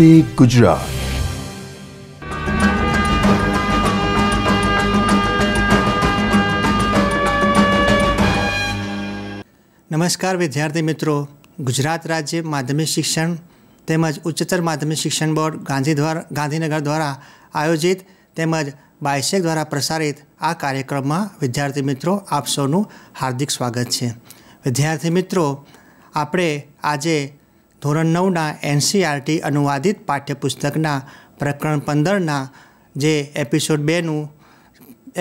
વંદે ગુજરાત નમસ્કાર વિદ્યાર્થી મિત્રો ગુજરાત રાજ્ય માધ્યમિક શિક્ષણ તેમજ ઉચ્ચતર માધ્યમિક શિક્ષણ બોર્ડ ગાંધી દ્વારા ગાંધીનગર દ્વારા આયોજિત તેમજ બાયસેક દ્વારા પ્રસારિત આ કાર્યક્રમમાં વિદ્યાર્થી મિત્રો આપ સૌનું હાર્દિક સ્વાગત છે વિદ્યાર્થી મિત્રો આપણે આજે ધોરણ નવના એનસીઆરટી e અનુવાદિત પાઠ્યપુસ્તકના પ્રકરણ પંદરના જે એપિસોડ બેનું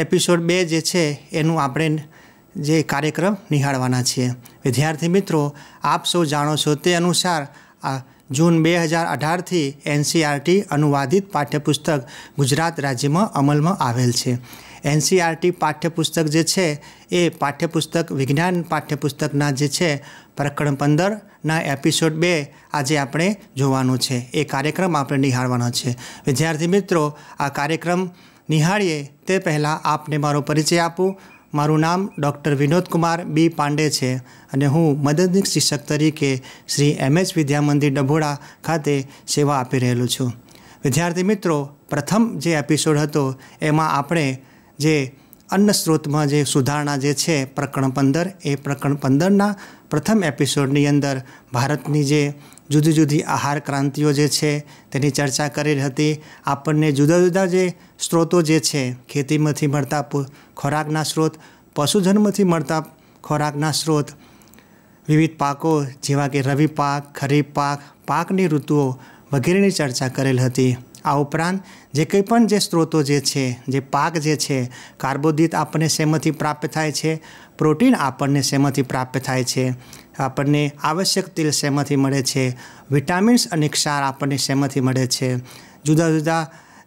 એપિસોડ બે જે છે એનું આપણે જે કાર્યક્રમ નિહાળવાના છીએ વિદ્યાર્થી મિત્રો આપ સૌ જાણો છો તે અનુસાર આ જૂન બે હજાર અઢારથી એનસીઆરટી e અનુવાદિત પાઠ્યપુસ્તક ગુજરાત રાજ્યમાં અમલમાં આવેલ છે એનસીઆરટી પાઠ્યપુસ્તક જે છે એ પાઠ્યપુસ્તક વિજ્ઞાન પાઠ્યપુસ્તકના જે છે પ્રકરણ પંદરના એપિસોડ બે આજે આપણે જોવાનું છે એ કાર્યક્રમ આપણે નિહાળવાનો છે વિદ્યાર્થી મિત્રો આ કાર્યક્રમ નિહાળીએ તે પહેલાં આપને મારો પરિચય આપું મારું નામ ડૉક્ટર વિનોદ કુમાર બી પાંડે છે અને હું મદદનીક શિક્ષક તરીકે શ્રી એમ એચ વિદ્યામંદિર ડભોડા ખાતે સેવા આપી રહેલું છું વિદ્યાર્થી મિત્રો પ્રથમ જે એપિસોડ હતો એમાં આપણે જે અન્ન સ્ત્રોતમાં જે સુધારણા જે છે પ્રકરણ પંદર એ પ્રકરણ પંદરના પ્રથમ એપિસોડની અંદર ભારતની જે જુદી જુદી આહાર ક્રાંતિઓ જે છે તેની ચર્ચા કરેલ હતી આપણને જુદા જુદા જે સ્ત્રોતો જે છે ખેતીમાંથી મળતા ખોરાકના સ્ત્રોત પશુધનમાંથી મળતા ખોરાકના સ્ત્રોત વિવિધ પાકો જેવા કે રવિ પાક ખરીફ પાક પાકની ઋતુઓ વગેરેની ચર્ચા કરેલ હતી આ ઉપરાંત જે કંઈ પણ જે સ્ત્રોતો જે છે જે પાક જે છે કાર્બોદિત આપણને શેમાંથી પ્રાપ્ત થાય છે પ્રોટીન આપણને શેમાંથી પ્રાપ્ત થાય છે આપણને આવશ્યક તેલ શેમાંથી મળે છે વિટામિન્સ અને ક્ષાર આપણને શેમાંથી મળે છે જુદા જુદા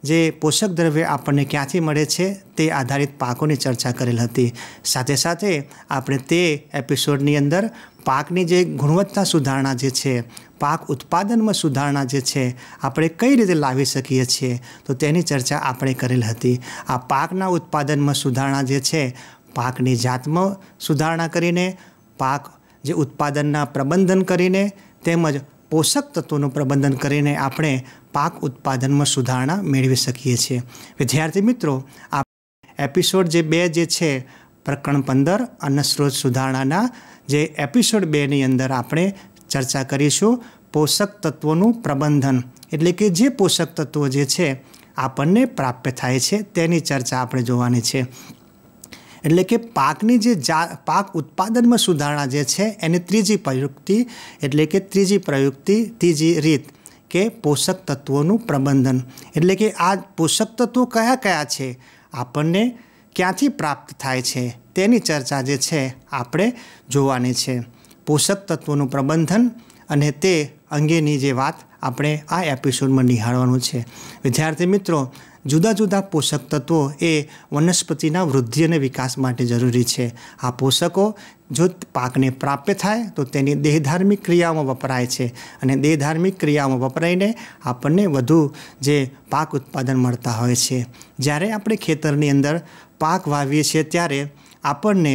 જે પોષક દ્રવ્ય આપણને ક્યાંથી મળે છે તે આધારિત પાકોની ચર્ચા કરેલ હતી સાથે સાથે આપણે તે એપિસોડની અંદર પાકની જે ગુણવત્તા સુધારણા જે છે પાક ઉત્પાદનમાં સુધારણા જે છે આપણે કઈ રીતે લાવી શકીએ છીએ તો તેની ચર્ચા આપણે કરેલ હતી આ પાકના ઉત્પાદનમાં સુધારણા જે છે પાકની જાતમાં સુધારણા કરીને પાક જે ઉત્પાદનના પ્રબંધન કરીને તેમજ પોષક તત્વોનું પ્રબંધન કરીને આપણે પાક ઉત્પાદનમાં સુધારણા મેળવી શકીએ છીએ વિદ્યાર્થી મિત્રો આ એપિસોડ જે બે જે છે પ્રકરણ પંદર અન્ન સ્ત્રોત સુધારણાના જે એપિસોડ બેની અંદર આપણે ચર્ચા કરીશું પોષક તત્વોનું પ્રબંધન એટલે કે જે પોષક તત્વો જે છે આપણને પ્રાપ્ય થાય છે તેની ચર્ચા આપણે જોવાની છે એટલે કે પાકની જે જા પાક ઉત્પાદનમાં સુધારણા જે છે એની ત્રીજી પ્રયુક્તિ એટલે કે ત્રીજી પ્રયુક્તિ ત્રીજી રીત કે પોષક તત્વોનું પ્રબંધન એટલે કે આ પોષક તત્વો કયા કયા છે આપણને ક્યાંથી પ્રાપ્ત થાય છે તેની ચર્ચા જે છે આપણે જોવાની છે પોષક તત્વોનું પ્રબંધન અને તે અંગેની જે વાત આપણે આ એપિસોડમાં નિહાળવાનું છે વિદ્યાર્થી મિત્રો જુદા જુદા પોષક તત્વો એ વનસ્પતિના વૃદ્ધિ અને વિકાસ માટે જરૂરી છે આ પોષકો જો પાકને પ્રાપ્ય થાય તો તેની દેહધાર્મિક ક્રિયાઓમાં વપરાય છે અને દેહધાર્મિક ક્રિયાઓમાં વપરાઈને આપણને વધુ જે પાક ઉત્પાદન મળતા હોય છે જ્યારે આપણે ખેતરની અંદર પાક વાવીએ છીએ ત્યારે આપણને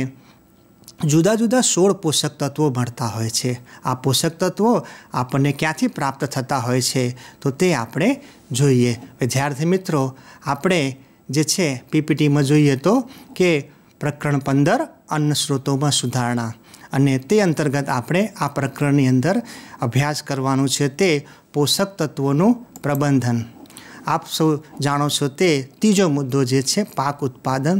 જુદા જુદા સોળ પોષક તત્વો મળતા હોય છે આ પોષક તત્વો આપણને ક્યાંથી પ્રાપ્ત થતા હોય છે તો તે આપણે જોઈએ વિદ્યાર્થી મિત્રો આપણે જે છે પીપીટીમાં જોઈએ તો કે પ્રકરણ પંદર અન્ન સ્ત્રોતોમાં સુધારણા અને તે અંતર્ગત આપણે આ પ્રકરણની અંદર અભ્યાસ કરવાનું છે તે પોષક તત્વોનું પ્રબંધન આપ સૌ જાણો છો તે ત્રીજો મુદ્દો જે છે પાક ઉત્પાદન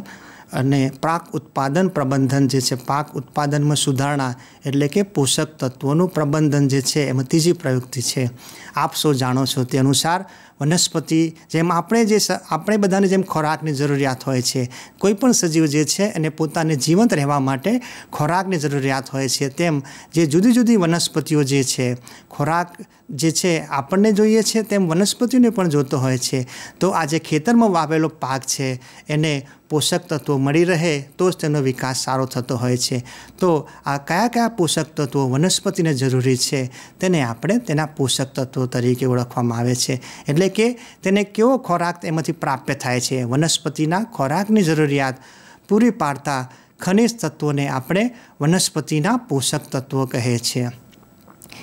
અને પાક ઉત્પાદન પ્રબંધન જે છે પાક ઉત્પાદનમાં સુધારણા એટલે કે પોષક તત્વોનું પ્રબંધન જે છે એમાં ત્રીજી પ્રયુક્તિ છે આપ સૌ જાણો છો તે અનુસાર વનસ્પતિ જેમ આપણે જે આપણે બધાને જેમ ખોરાકની જરૂરિયાત હોય છે કોઈપણ સજીવ જે છે એને પોતાને જીવંત રહેવા માટે ખોરાકની જરૂરિયાત હોય છે તેમ જે જુદી જુદી વનસ્પતિઓ જે છે ખોરાક જે છે આપણને જોઈએ છે તેમ વનસ્પતિઓને પણ જોતો હોય છે તો આજે ખેતરમાં વાવેલો પાક છે એને પોષક તત્વો મળી રહે તો જ તેનો વિકાસ સારો થતો હોય છે તો આ કયા કયા પોષક તત્વો વનસ્પતિને જરૂરી છે તેને આપણે તેના પોષક તત્વો તરીકે ઓળખવામાં આવે છે એટલે એટલે કે તેને કેવો ખોરાક એમાંથી પ્રાપ્ય થાય છે વનસ્પતિના ખોરાકની જરૂરિયાત પૂરી પાડતા ખનિજ તત્વોને આપણે વનસ્પતિના પોષક તત્વો કહે છે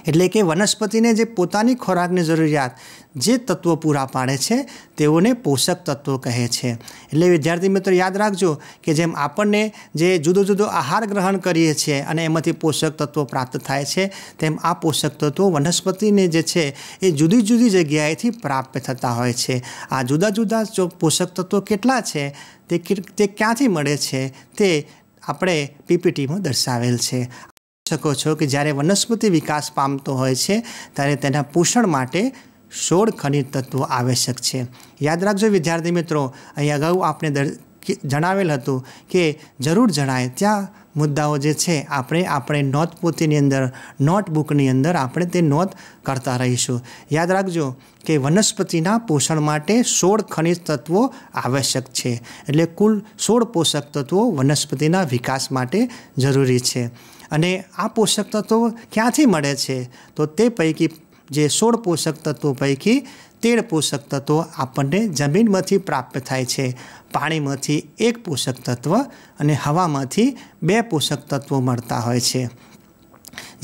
એટલે કે વનસ્પતિને જે પોતાની ખોરાકની જરૂરિયાત જે તત્વો પૂરા પાડે છે તેઓને પોષક તત્વો કહે છે એટલે વિદ્યાર્થી મિત્રો યાદ રાખજો કે જેમ આપણને જે જુદો જુદો આહાર ગ્રહણ કરીએ છીએ અને એમાંથી પોષક તત્વો પ્રાપ્ત થાય છે તેમ આ પોષક તત્વો વનસ્પતિને જે છે એ જુદી જુદી જગ્યાએથી પ્રાપ્ત થતા હોય છે આ જુદા જુદા પોષક તત્વો કેટલા છે તે ક્યાંથી મળે છે તે આપણે પીપીટીમાં દર્શાવેલ છે શકો છો કે જ્યારે વનસ્પતિ વિકાસ પામતો હોય છે ત્યારે તેના પોષણ માટે સોળ ખનિજ તત્વો આવશ્યક છે યાદ રાખજો વિદ્યાર્થી મિત્રો અહીં અગાઉ આપણે જણાવેલ હતું કે જરૂર જણાય ત્યાં મુદ્દાઓ જે છે આપણે આપણે નોંધપોથીની અંદર નોટબુકની અંદર આપણે તે નોંધ કરતા રહીશું યાદ રાખજો કે વનસ્પતિના પોષણ માટે સોળ ખનિજ તત્વો આવશ્યક છે એટલે કુલ સોળ પોષક તત્વો વનસ્પતિના વિકાસ માટે જરૂરી છે અને આ પોષક તત્વો ક્યાંથી મળે છે તો તે પૈકી જે સોળ પોષક તત્વો પૈકી તેર પોષક તત્વો આપણને જમીનમાંથી પ્રાપ્ત થાય છે પાણીમાંથી એક પોષક તત્વ અને હવામાંથી બે પોષક તત્વો મળતા હોય છે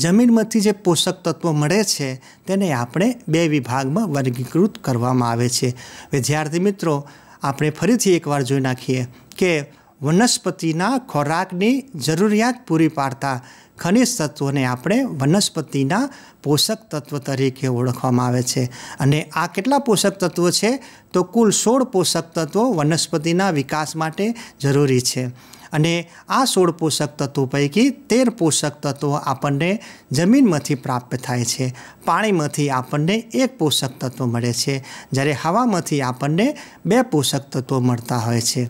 જમીનમાંથી જે પોષક તત્વો મળે છે તેને આપણે બે વિભાગમાં વર્ગીકૃત કરવામાં આવે છે વિદ્યાર્થી મિત્રો આપણે ફરીથી એકવાર જોઈ નાખીએ કે વનસ્પતિના ખોરાકની જરૂરિયાત પૂરી પાડતા ખનિજ તત્વોને આપણે વનસ્પતિના પોષક તત્વ તરીકે ઓળખવામાં આવે છે અને આ કેટલા પોષક તત્વો છે તો કુલ સોળ પોષક તત્વો વનસ્પતિના વિકાસ માટે જરૂરી છે અને આ સોળ પોષક તત્વો પૈકી તેર પોષક તત્વો આપણને જમીનમાંથી પ્રાપ્ત થાય છે પાણીમાંથી આપણને એક પોષક તત્વ મળે છે જ્યારે હવામાંથી આપણને બે પોષક તત્વો મળતા હોય છે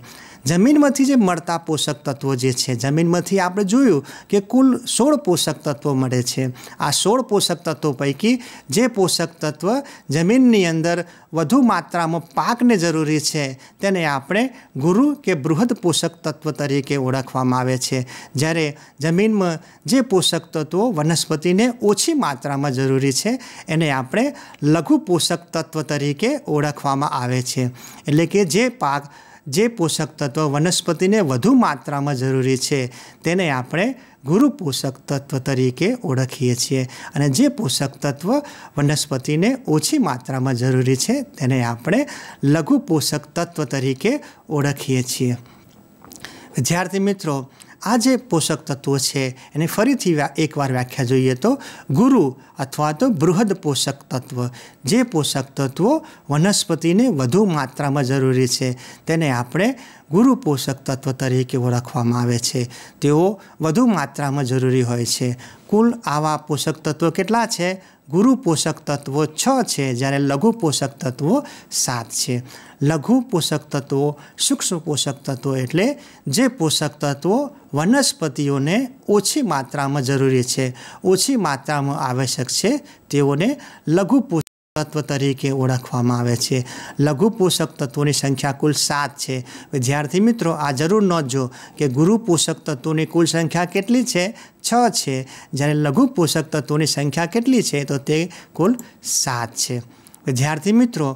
જમીનમાંથી જે મળતા પોષક તત્વો જે છે જમીનમાંથી આપણે જોયું કે કુલ સોળ પોષક તત્વો મળે છે આ સોળ પોષક તત્વો પૈકી જે પોષક તત્વ જમીનની અંદર વધુ માત્રામાં પાકને જરૂરી છે તેને આપણે ગુરુ કે બૃહદ પોષક તત્વ તરીકે ઓળખવામાં આવે છે જ્યારે જમીનમાં જે પોષક તત્વો વનસ્પતિને ઓછી માત્રામાં જરૂરી છે એને આપણે લઘુ પોષક તત્વ તરીકે ઓળખવામાં આવે છે એટલે કે જે પાક જે પોષક તત્વ વનસ્પતિને વધુ માત્રામાં જરૂરી છે તેને આપણે ગુરુ પોષક તત્વ તરીકે ઓળખીએ છીએ અને જે પોષક તત્વ વનસ્પતિને ઓછી માત્રામાં જરૂરી છે તેને આપણે લઘુ પોષક તત્વ તરીકે ઓળખીએ છીએ વિદ્યાર્થી મિત્રો આ જે પોષક તત્વો છે એને ફરીથી એકવાર વ્યાખ્યા જોઈએ તો ગુરુ અથવા તો બૃહદ પોષક તત્વ જે પોષક તત્વો વનસ્પતિને વધુ માત્રામાં જરૂરી છે તેને આપણે ગુરુ પોષક તત્વ તરીકે ઓળખવામાં આવે છે તેઓ વધુ માત્રામાં જરૂરી હોય છે કુલ આવા પોષક તત્વો કેટલા છે ગુરુ પોષક તત્વો છ છે જ્યારે લઘુ પોષક તત્વો સાત છે લઘુ પોષક તત્વો સૂક્ષ્મ પોષક તત્વો એટલે જે પોષક તત્વો વનસ્પતિઓને ઓછી માત્રામાં જરૂરી છે ઓછી માત્રામાં આવશ્યક છે તેઓને લઘુ તત્વ તરીકે ઓળખવામાં આવે છે લઘુ પોષક તત્વોની સંખ્યા કુલ સાત છે વિદ્યાર્થી મિત્રો આ જરૂર નોંધજો કે ગુરુ પોષક તત્વોની કુલ સંખ્યા કેટલી છે છ છે જ્યારે લઘુ પોષક તત્વોની સંખ્યા કેટલી છે તો તે કુલ સાત છે વિદ્યાર્થી મિત્રો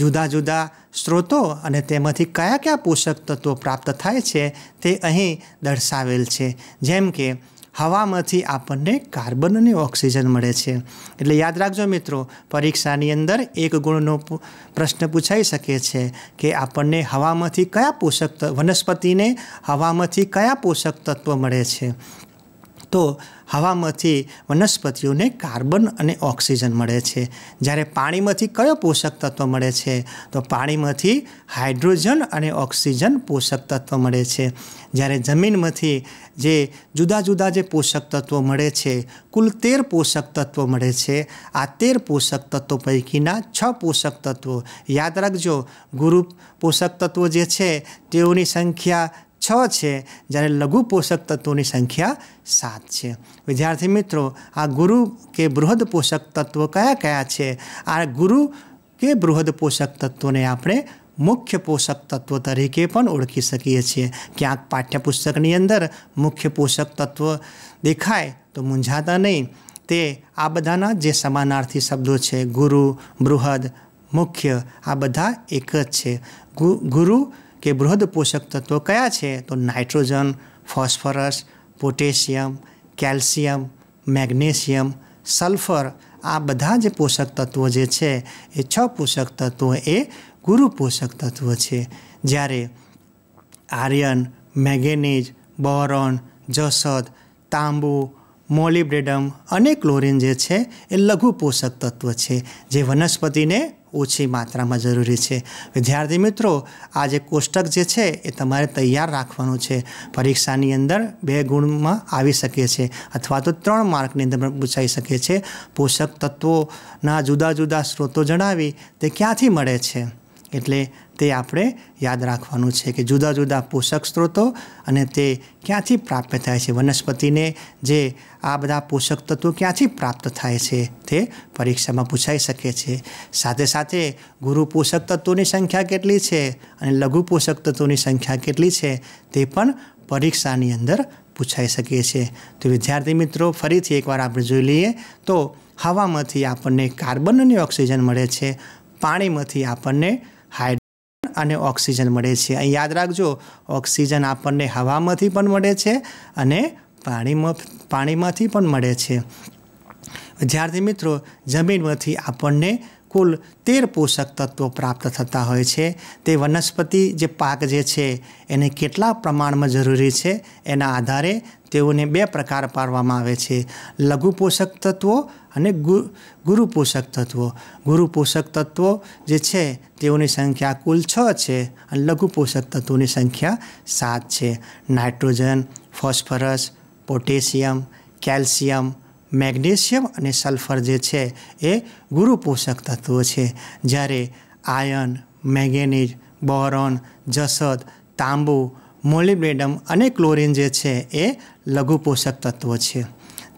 જુદા જુદા સ્ત્રોતો અને તેમાંથી કયા કયા પોષક તત્વો પ્રાપ્ત થાય છે તે અહીં દર્શાવેલ છે જેમ કે હવામાંથી આપણને કાર્બન અને ઓક્સિજન મળે છે એટલે યાદ રાખજો મિત્રો પરીક્ષાની અંદર એક ગુણનો પ્રશ્ન પૂછાઈ શકે છે કે આપણને હવામાંથી કયા પોષક તત્વ વનસ્પતિને હવામાંથી કયા પોષક તત્વ મળે છે તો હવામાંથી વનસ્પતિઓને કાર્બન અને ઓક્સિજન મળે છે જ્યારે પાણીમાંથી કયો પોષક તત્વ મળે છે તો પાણીમાંથી હાઇડ્રોજન અને ઓક્સિજન પોષક તત્વ મળે છે જ્યારે જમીનમાંથી જે જુદા જુદા જે પોષક તત્વો મળે છે કુલ તેર પોષક તત્વો મળે છે આ તેર પોષક તત્વો પૈકીના છ પોષક તત્વો યાદ રાખજો ગુરુ પોષક તત્વો જે છે તેઓની સંખ્યા છ છે જ્યારે લઘુ પોષક તત્વોની સંખ્યા સાત છે વિદ્યાર્થી મિત્રો આ ગુરુ કે બૃહદ પોષક તત્વો કયા કયા છે આ ગુરુ કે બૃહદ પોષક તત્વોને આપણે મુખ્ય પોષક તત્વ તરીકે પણ ઓળખી શકીએ છીએ ક્યાંક પાઠ્યપુસ્તકની અંદર મુખ્ય પોષક તત્વ દેખાય તો મૂંઝાતા નહીં તે આ બધાના જે સમાનાર્થી શબ્દો છે ગુરુ બૃહદ મુખ્ય આ બધા એક જ છે ગુ ગુરુ કે બૃહદ પોષક તત્વો કયા છે તો nitrogen phosphorus potassium calcium magnesium sulphur આ બધા જ પોષક તત્વો જે છે એ છ પોષક તત્વો એ ગુરુ પોષક તત્વો છે જ્યારે આર્યન મેગેનીઝ બોરોન જસદ તાંબુ મોલિબ્ડેડમ અને ક્લોરિન જે છે એ લઘુ પોષક તત્વ છે જે વનસ્પતિને ઓછી માત્રામાં જરૂરી છે વિદ્યાર્થી મિત્રો આ જે કોષ્ટક જે છે એ તમારે તૈયાર રાખવાનું છે પરીક્ષાની અંદર બે ગુણમાં આવી શકે છે અથવા તો ત્રણ માર્કની અંદર પૂછાઈ શકે છે પોષક તત્વોના જુદા જુદા સ્ત્રોતો જણાવી તે ક્યાંથી મળે છે એટલે તે આપણે યાદ રાખવાનું છે કે જુદા જુદા પોષક સ્ત્રોતો અને તે ક્યાંથી પ્રાપ્ત થાય છે વનસ્પતિને જે આ બધા પોષક તત્વો ક્યાંથી પ્રાપ્ત થાય છે તે પરીક્ષામાં પૂછાઈ શકે છે સાથે સાથે ગુરુ પોષક તત્વોની સંખ્યા કેટલી છે અને લઘુ પોષક તત્વોની સંખ્યા કેટલી છે તે પણ પરીક્ષાની અંદર પૂછાઈ શકે છે તો વિદ્યાર્થી મિત્રો ફરીથી એકવાર આપણે જોઈ લઈએ તો હવામાંથી આપણને કાર્બન અને ઓક્સિજન મળે છે પાણીમાંથી આપણને હાઇડ્રો અને ઓક્સિજન મળે છે અહીં યાદ રાખજો ઓક્સિજન આપણને હવામાંથી પણ મળે છે અને પાણીમાં પાણીમાંથી પણ મળે છે વિદ્યાર્થી મિત્રો જમીનમાંથી આપણને કુલ તેર પોષક તત્વો પ્રાપ્ત થતા હોય છે તે વનસ્પતિ જે પાક જે છે એને કેટલા પ્રમાણમાં જરૂરી છે એના આધારે તેઓને બે પ્રકાર પાડવામાં આવે છે લઘુ પોષક તત્વો અને ગુરુ પોષક તત્વો ગુરુ પોષક તત્વો જે છે તેઓની સંખ્યા કુલ છ છે અને લઘુ પોષક તત્વોની સંખ્યા સાત છે nitrogen phosphorus potassium calcium magnesium અને સલ્ફર જે છે એ ગુરુ પોષક તત્વો છે જ્યારે આયન મેંગેનીઝ બોરોન જસદ તાંબુ મોલિબ્ડેડમ અને ક્લોરિન જે છે એ લઘુ પોષક તત્વો છે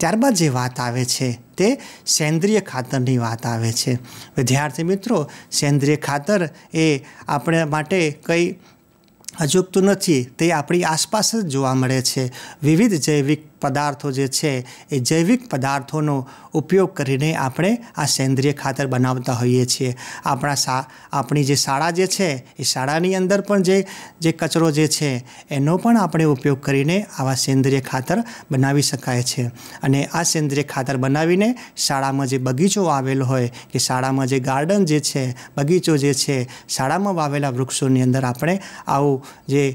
ત્યારબાદ જે વાત આવે છે તે સેન્દ્રિય ખાતરની વાત આવે છે વિદ્યાર્થી મિત્રો સેન્દ્રિય ખાતર એ આપણે માટે કંઈ અજુગતું નથી તે આપણી આસપાસ જ જોવા મળે છે વિવિધ જૈવિક પદાર્થો જે છે એ જૈવિક પદાર્થોનો ઉપયોગ કરીને આપણે આ સેન્દ્રિય ખાતર બનાવતા હોઈએ છીએ આપણા સા આપણી જે શાળા જે છે એ શાળાની અંદર પણ જે જે કચરો જે છે એનો પણ આપણે ઉપયોગ કરીને આવા સેન્દ્રિય ખાતર બનાવી શકાય છે અને આ સેન્દ્રિય ખાતર બનાવીને શાળામાં જે બગીચો આવેલો હોય કે શાળામાં જે ગાર્ડન જે છે બગીચો જે છે શાળામાં વાવેલા વૃક્ષોની અંદર આપણે આવું જે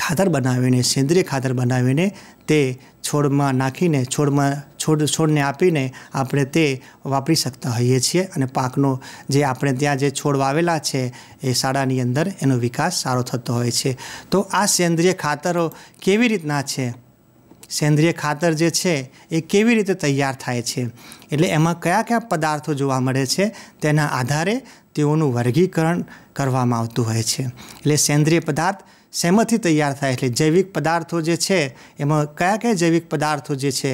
ખાતર બનાવીને સેન્દ્રિય ખાતર બનાવીને તે છોડમાં નાખીને છોડમાં છોડ છોડને આપીને આપણે તે વાપરી શકતા હોઈએ છીએ અને પાકનો જે આપણે ત્યાં જે છોડ વાવેલા છે એ શાળાની અંદર એનો વિકાસ સારો થતો હોય છે તો આ સેન્દ્રિય ખાતરો કેવી રીતના છે સેન્દ્રિય ખાતર જે છે એ કેવી રીતે તૈયાર થાય છે એટલે એમાં કયા કયા પદાર્થો જોવા મળે છે તેના આધારે તેઓનું વર્ગીકરણ કરવામાં આવતું હોય છે એટલે સેન્દ્રિય પદાર્થ શેમાંથી તૈયાર થાય એટલે જૈવિક પદાર્થો જે છે એમાં કયા કયા જૈવિક પદાર્થો જે છે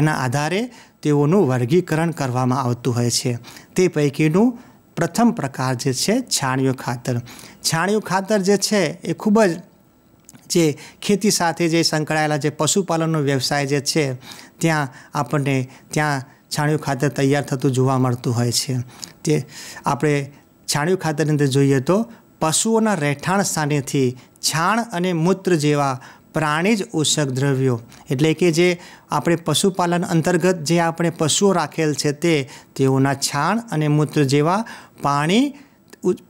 એના આધારે તેઓનું વર્ગીકરણ કરવામાં આવતું હોય છે તે પૈકીનું પ્રથમ પ્રકાર જે છે છાણિયું ખાતર છાણિયું ખાતર જે છે એ ખૂબ જ જે ખેતી સાથે જે સંકળાયેલા જે પશુપાલનનો વ્યવસાય જે છે ત્યાં આપણને ત્યાં છાણિયું ખાતર તૈયાર થતું જોવા મળતું હોય છે તે આપણે છાણિયું ખાતરની અંદર જોઈએ તો પશુઓના રહેઠાણ સ્થાનેથી છાણ અને મૂત્ર જેવા પ્રાણી જ ઔષધ દ્રવ્યો એટલે કે જે આપણે પશુપાલન અંતર્ગત જે આપણે પશુઓ રાખેલ છે તે તેઓના છાણ અને મૂત્ર જેવા પાણી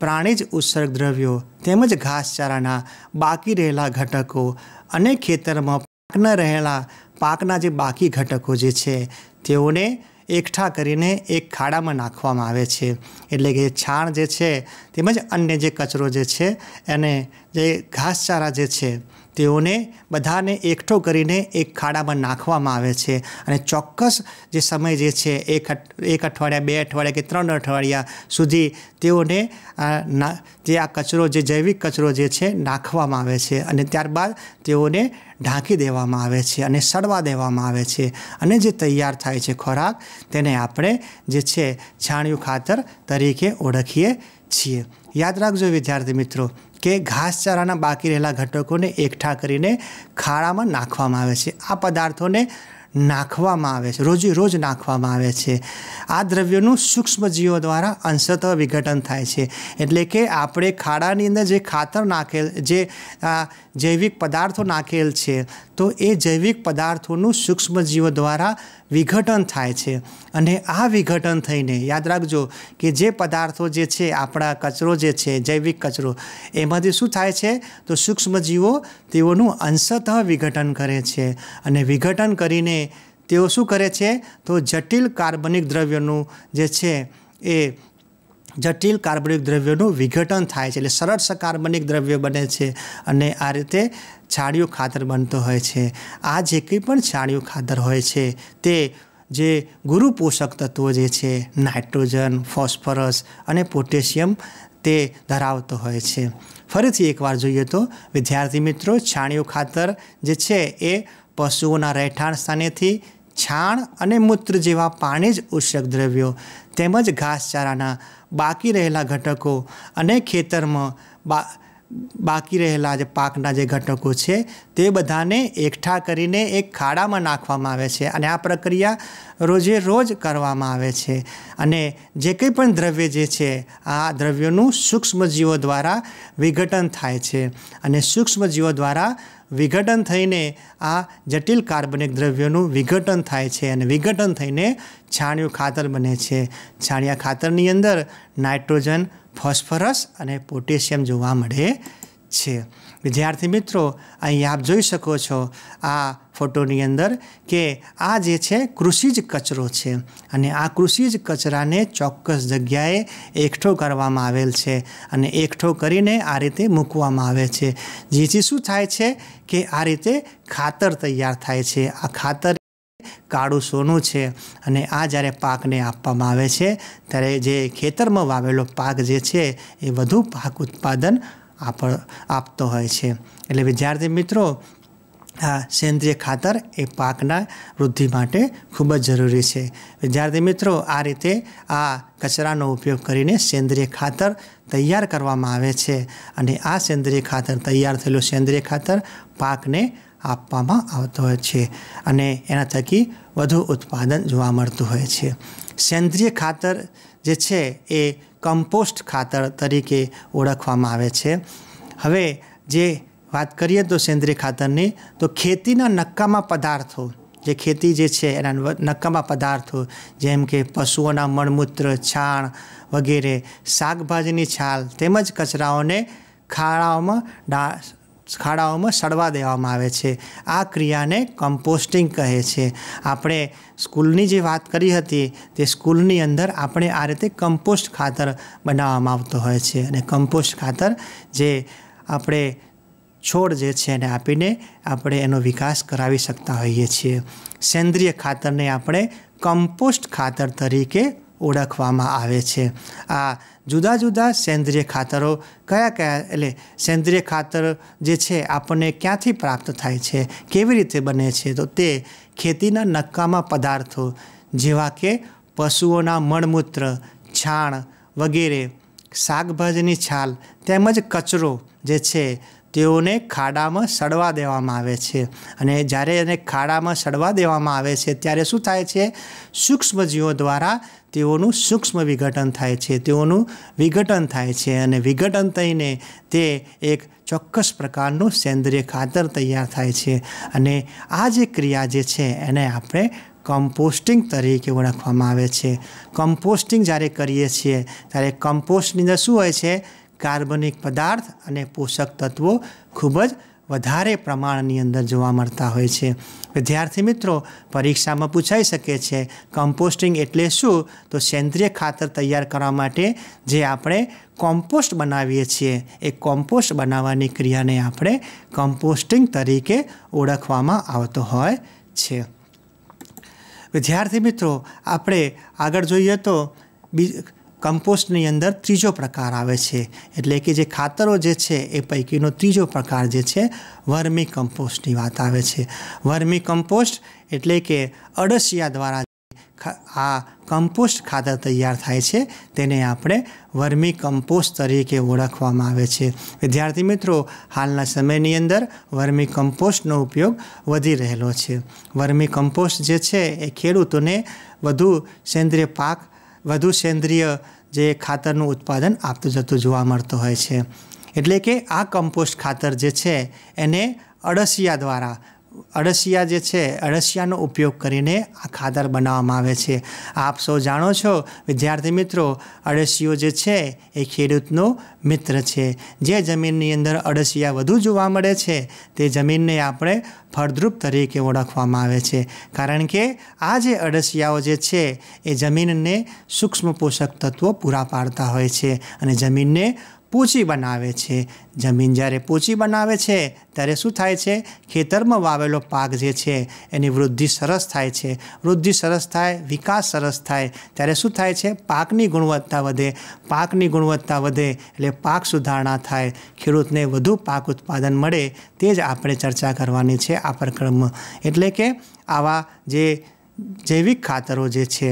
પ્રાણી જ ઉત્સર્ગ દ્રવ્યો તેમજ ઘાસચારાના બાકી રહેલા ઘટકો અને ખેતરમાં પાકના રહેલા પાકના જે બાકી ઘટકો જે છે તેઓને એકઠા કરીને એક ખાડામાં નાખવામાં આવે છે એટલે કે છાણ જે છે તેમજ અન્ય જે કચરો જે છે એને જે ઘાસચારા જે છે તેઓને બધાને એકઠો કરીને એક ખાડામાં નાખવામાં આવે છે અને ચોક્કસ જે સમય જે છે એક એક અઠવાડિયા બે અઠવાડિયા કે ત્રણ અઠવાડિયા સુધી તેઓને જે આ કચરો જે જૈવિક કચરો જે છે નાખવામાં આવે છે અને ત્યારબાદ તેઓને ઢાંકી દેવામાં આવે છે અને સડવા દેવામાં આવે છે અને જે તૈયાર થાય છે ખોરાક તેને આપણે જે છે છાણિયું ખાતર તરીકે ઓળખીએ છીએ યાદ રાખજો વિદ્યાર્થી મિત્રો કે ઘાસચારાના બાકી રહેલા ઘટકોને એકઠા કરીને ખાડામાં નાખવામાં આવે છે આ પદાર્થોને નાખવામાં આવે છે રોજે રોજ નાખવામાં આવે છે આ દ્રવ્યોનું સૂક્ષ્મજીવો દ્વારા અંશત વિઘટન થાય છે એટલે કે આપણે ખાડાની અંદર જે ખાતર નાખેલ જે જૈવિક પદાર્થો નાખેલ છે તો એ જૈવિક પદાર્થોનું સૂક્ષ્મજીવો દ્વારા વિઘટન થાય છે અને આ વિઘટન થઈને યાદ રાખજો કે જે પદાર્થો જે છે આપણા કચરો જે છે જૈવિક કચરો એમાંથી શું થાય છે તો સૂક્ષ્મજીવો તેઓનું અંશતઃ વિઘટન કરે છે અને વિઘટન કરીને તેઓ શું કરે છે તો જટિલ કાર્બનિક દ્રવ્યનું જે છે એ જટિલ કાર્બનિક દ્રવ્યોનું વિઘટન થાય છે એટલે સરળ કાર્બનિક દ્રવ્ય બને છે અને આ રીતે છાણિયું ખાતર બનતો હોય છે આ જે કંઈ પણ છાણિયું ખાતર હોય છે તે જે ગુરુ પોષક તત્વો જે છે નાઇટ્રોજન ફોસ્ફરસ અને પોટેશિયમ તે ધરાવતો હોય છે ફરીથી એકવાર જોઈએ તો વિદ્યાર્થી મિત્રો છાણિયું ખાતર જે છે એ પશુઓના રહેઠાણ સ્થાનેથી છાણ અને મૂત્ર જેવા પાણી જ ઉષક દ્રવ્યો તેમજ ઘાસચારાના બાકી રહેલા ઘટકો અને ખેતરમાં બા બાકી રહેલા જે પાકના જે ઘટકો છે તે બધાને એકઠા કરીને એક ખાડામાં નાખવામાં આવે છે અને આ પ્રક્રિયા રોજે રોજ કરવામાં આવે છે અને જે કંઈ પણ દ્રવ્ય જે છે આ દ્રવ્યોનું સૂક્ષ્મજીવો દ્વારા વિઘટન થાય છે અને સૂક્ષ્મજીવો દ્વારા વિઘટન થઈને આ જટિલ કાર્બનિક દ્રવ્યોનું વિઘટન થાય છે અને વિઘટન થઈને છાણિયું ખાતર બને છે છાણિયા ખાતરની અંદર નાઇટ્રોજન ફોસ્ફરસ અને પોટેશિયમ જોવા મળે છે વિદ્યાર્થી મિત્રો અહીં આપ જોઈ શકો છો આ ફોટોની અંદર કે આ જે છે કૃષિ જ કચરો છે અને આ કૃષિ જ કચરાને ચોક્કસ જગ્યાએ એકઠો કરવામાં આવેલ છે અને એકઠો કરીને આ રીતે મૂકવામાં આવે છે જેથી શું થાય છે કે આ રીતે ખાતર તૈયાર થાય છે આ ખાતર કાળું સોનું છે અને આ જ્યારે પાકને આપવામાં આવે છે ત્યારે જે ખેતરમાં વાવેલો પાક જે છે એ વધુ પાક ઉત્પાદન આપણ આપતો હોય છે એટલે વિદ્યાર્થી મિત્રો આ સેન્દ્રિય ખાતર એ પાકના વૃદ્ધિ માટે ખૂબ જ જરૂરી છે વિદ્યાર્થી મિત્રો આ રીતે આ કચરાનો ઉપયોગ કરીને સેન્દ્રિય ખાતર તૈયાર કરવામાં આવે છે અને આ સેન્દ્રિય ખાતર તૈયાર થયેલું સેન્દ્રિય ખાતર પાકને આપવામાં આવતો હોય છે અને એના થકી વધુ ઉત્પાદન જોવા મળતું હોય છે સેન્દ્રિય ખાતર જે છે એ કમ્પોસ્ટ ખાતર તરીકે ઓળખવામાં આવે છે હવે જે વાત કરીએ તો સેન્દ્રિય ખાતરની તો ખેતીના નક્કામાં પદાર્થો જે ખેતી જે છે એના નક્કામાં પદાર્થો જેમ કે પશુઓના મળમૂત્ર છાણ વગેરે શાકભાજીની છાલ તેમજ કચરાઓને ખાડાઓમાં ખાડાઓમાં સડવા દેવામાં આવે છે આ ક્રિયાને કમ્પોસ્ટિંગ કહે છે આપણે સ્કૂલની જે વાત કરી હતી તે સ્કૂલની અંદર આપણે આ રીતે કમ્પોસ્ટ ખાતર બનાવવામાં આવતો હોય છે અને કમ્પોસ્ટ ખાતર જે આપણે છોડ જે છે એને આપીને આપણે એનો વિકાસ કરાવી શકતા હોઈએ છીએ સેન્દ્રિય ખાતરને આપણે કમ્પોસ્ટ ખાતર તરીકે ઓળખવામાં આવે છે આ જુદા જુદા સેન્દ્રિય ખાતરો કયા કયા એટલે સેન્દ્રિય ખાતર જે છે આપણને ક્યાંથી પ્રાપ્ત થાય છે કેવી રીતે બને છે તો તે ખેતીના નક્કામાં પદાર્થો જેવા કે પશુઓના મળમૂત્ર છાણ વગેરે શાકભાજીની છાલ તેમજ કચરો જે છે તેઓને ખાડામાં સડવા દેવામાં આવે છે અને જ્યારે એને ખાડામાં સડવા દેવામાં આવે છે ત્યારે શું થાય છે સૂક્ષ્મજીવો દ્વારા તેઓનું સૂક્ષ્મ વિઘટન થાય છે તેઓનું વિઘટન થાય છે અને વિઘટન થઈને તે એક ચોક્કસ પ્રકારનું સેન્દ્રિય ખાતર તૈયાર થાય છે અને આ જે ક્રિયા જે છે એને આપણે કમ્પોસ્ટિંગ તરીકે ઓળખવામાં આવે છે કમ્પોસ્ટિંગ જ્યારે કરીએ છીએ ત્યારે કમ્પોસ્ટની અંદર શું હોય છે કાર્બનિક પદાર્થ અને પોષક તત્વો ખૂબ જ વધારે પ્રમાણની અંદર જોવા મળતા હોય છે વિદ્યાર્થી મિત્રો પરીક્ષામાં પૂછાઈ શકે છે કમ્પોસ્ટિંગ એટલે શું તો સેન્દ્રિય ખાતર તૈયાર કરવા માટે જે આપણે કોમ્પોસ્ટ બનાવીએ છીએ એ કોમ્પોસ્ટ બનાવવાની ક્રિયાને આપણે કમ્પોસ્ટિંગ તરીકે ઓળખવામાં આવતો હોય છે વિદ્યાર્થી મિત્રો આપણે આગળ જોઈએ તો બી કમ્પોસ્ટની અંદર ત્રીજો પ્રકાર આવે છે એટલે કે જે ખાતરો જે છે એ પૈકીનો ત્રીજો પ્રકાર જે છે વર્મી કમ્પોસ્ટની વાત આવે છે વર્મી કમ્પોસ્ટ એટલે કે અડસિયા દ્વારા આ કમ્પોસ્ટ ખાતર તૈયાર થાય છે તેને આપણે વર્મી કમ્પોસ્ટ તરીકે ઓળખવામાં આવે છે વિદ્યાર્થી મિત્રો હાલના સમયની અંદર વર્મી કમ્પોસ્ટનો ઉપયોગ વધી રહેલો છે વર્મી કમ્પોસ્ટ જે છે એ ખેડૂતોને વધુ સેન્દ્રિય પાક વધુ સેન્દ્રિય જે ખાતરનું ઉત્પાદન આપતું જતું જોવા મળતું હોય છે એટલે કે આ કમ્પોસ્ટ ખાતર જે છે એને અળસિયા દ્વારા અળસિયા જે છે અળસિયાનો ઉપયોગ કરીને આ ખાતર બનાવવામાં આવે છે આપ સૌ જાણો છો વિદ્યાર્થી મિત્રો અળસિયો જે છે એ ખેડૂતનો મિત્ર છે જે જમીનની અંદર અળસિયા વધુ જોવા મળે છે તે જમીનને આપણે ફળદ્રુપ તરીકે ઓળખવામાં આવે છે કારણ કે આ જે અળસિયાઓ જે છે એ જમીનને સૂક્ષ્મ પોષક તત્વો પૂરા પાડતા હોય છે અને જમીનને પોચી બનાવે છે જમીન જ્યારે પોચી બનાવે છે ત્યારે શું થાય છે ખેતરમાં વાવેલો પાક જે છે એની વૃદ્ધિ સરસ થાય છે વૃદ્ધિ સરસ થાય વિકાસ સરસ થાય ત્યારે શું થાય છે પાકની ગુણવત્તા વધે પાકની ગુણવત્તા વધે એટલે પાક સુધારણા થાય ખેડૂતને વધુ પાક ઉત્પાદન મળે તે જ આપણે ચર્ચા કરવાની છે આ પ્રક્રમમાં એટલે કે આવા જે જૈવિક ખાતરો જે છે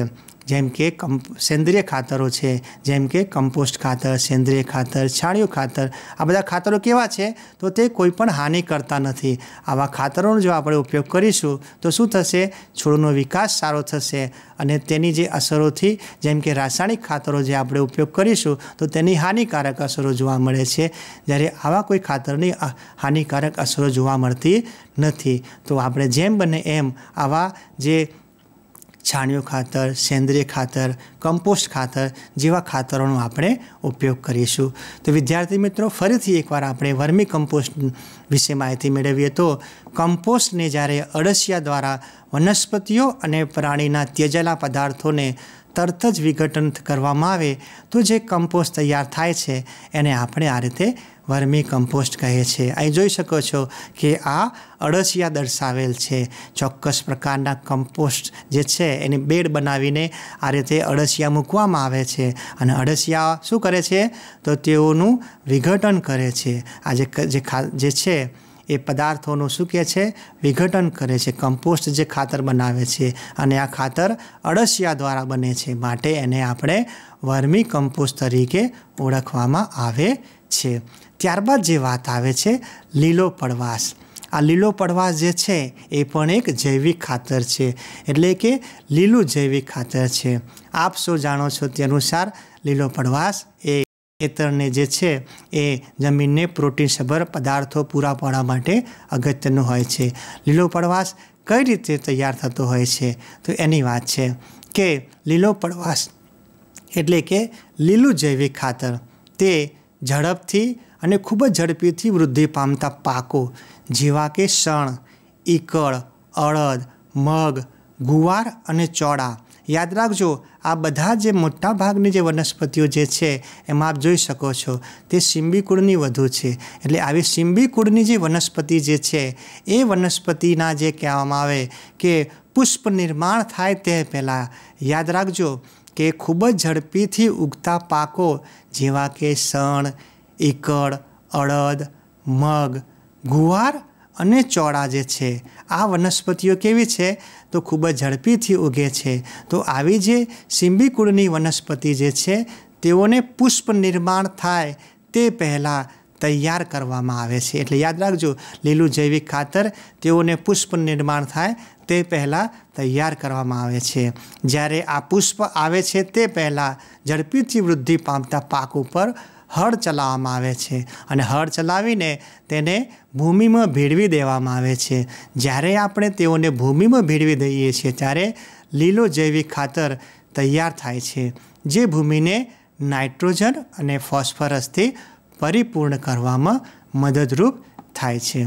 જેમ કે કમ્પ સેન્દ્રિય ખાતરો છે જેમ કે કમ્પોસ્ટ ખાતર સેન્દ્રિય ખાતર છાણિયું ખાતર આ બધા ખાતરો કેવા છે તો તે કોઈપણ પણ હાનિ કરતા નથી આવા ખાતરોનો જો આપણે ઉપયોગ કરીશું તો શું થશે છોડનો વિકાસ સારો થશે અને તેની જે અસરોથી જેમ કે રાસાયણિક ખાતરો જે આપણે ઉપયોગ કરીશું તો તેની હાનિકારક અસરો જોવા મળે છે જ્યારે આવા કોઈ ખાતરની હાનિકારક અસરો જોવા મળતી નથી તો આપણે જેમ બને એમ આવા જે છાણિયું ખાતર સેન્દ્રિય ખાતર કમ્પોસ્ટ ખાતર જેવા ખાતરોનો આપણે ઉપયોગ કરીશું તો વિદ્યાર્થી મિત્રો ફરીથી એકવાર આપણે વર્મી કમ્પોસ્ટ વિશે માહિતી મેળવીએ તો કમ્પોસ્ટને જ્યારે અળસિયા દ્વારા વનસ્પતિઓ અને પ્રાણીના ત્યજેલા પદાર્થોને તરત જ વિઘટન કરવામાં આવે તો જે કમ્પોસ્ટ તૈયાર થાય છે એને આપણે આ રીતે વર્મી કમ્પોસ્ટ કહે છે અહીં જોઈ શકો છો કે આ અળસિયા દર્શાવેલ છે ચોક્કસ પ્રકારના કમ્પોસ્ટ જે છે એની બેડ બનાવીને આ રીતે અળસિયા મૂકવામાં આવે છે અને અળસિયા શું કરે છે તો તેઓનું વિઘટન કરે છે આ જે જે છે એ પદાર્થોનું શું કહે છે વિઘટન કરે છે કમ્પોસ્ટ જે ખાતર બનાવે છે અને આ ખાતર અળસિયા દ્વારા બને છે માટે એને આપણે વર્મી કમ્પોસ્ટ તરીકે ઓળખવામાં આવે છે છે ત્યારબાદ જે વાત આવે છે લીલો પડવાશ આ લીલો પડવાશ જે છે એ પણ એક જૈવિક ખાતર છે એટલે કે લીલું જૈવિક ખાતર છે આપ શું જાણો છો તે અનુસાર લીલો પડવાશ એ ખેતરને જે છે એ જમીનને પ્રોટીનસભર પદાર્થો પૂરા પાડવા માટે અગત્યનું હોય છે લીલો પડવાશ કઈ રીતે તૈયાર થતો હોય છે તો એની વાત છે કે લીલો પડવાશ એટલે કે લીલું જૈવિક ખાતર તે ઝડપથી અને ખૂબ જ ઝડપીથી વૃદ્ધિ પામતા પાકો જેવા કે શણ ઈકળ અડદ મગ ગુવાર અને ચોળા યાદ રાખજો આ બધા જે મોટા ભાગની જે વનસ્પતિઓ જે છે એમાં આપ જોઈ શકો છો તે સિંબી કુળની વધુ છે એટલે આવી સિંબી કુળની જે વનસ્પતિ જે છે એ વનસ્પતિના જે કહેવામાં આવે કે પુષ્પ નિર્માણ થાય તે પહેલાં યાદ રાખજો કે ખૂબ જ ઝડપીથી ઉગતા પાકો જેવા કે સણ એકળ અડદ મગ ગુવાર અને ચોળા જે છે આ વનસ્પતિઓ કેવી છે તો ખૂબ જ ઝડપીથી ઉગે છે તો આવી જે સિંબી કુળની વનસ્પતિ જે છે તેઓને પુષ્પ નિર્માણ થાય તે પહેલાં તૈયાર કરવામાં આવે છે એટલે યાદ રાખજો લીલું જૈવિક ખાતર તેઓને પુષ્પ નિર્માણ થાય તે પહેલાં તૈયાર કરવામાં આવે છે જ્યારે આ પુષ્પ આવે છે તે પહેલાં ઝડપીથી વૃદ્ધિ પામતા પાક ઉપર હળ ચલાવવામાં આવે છે અને હળ ચલાવીને તેને ભૂમિમાં ભેળવી દેવામાં આવે છે જ્યારે આપણે તેઓને ભૂમિમાં ભેળવી દઈએ છીએ ત્યારે લીલો જૈવિક ખાતર તૈયાર થાય છે જે ભૂમિને નાઇટ્રોજન અને ફોસ્ફરસથી પરિપૂર્ણ કરવામાં મદદરૂપ થાય છે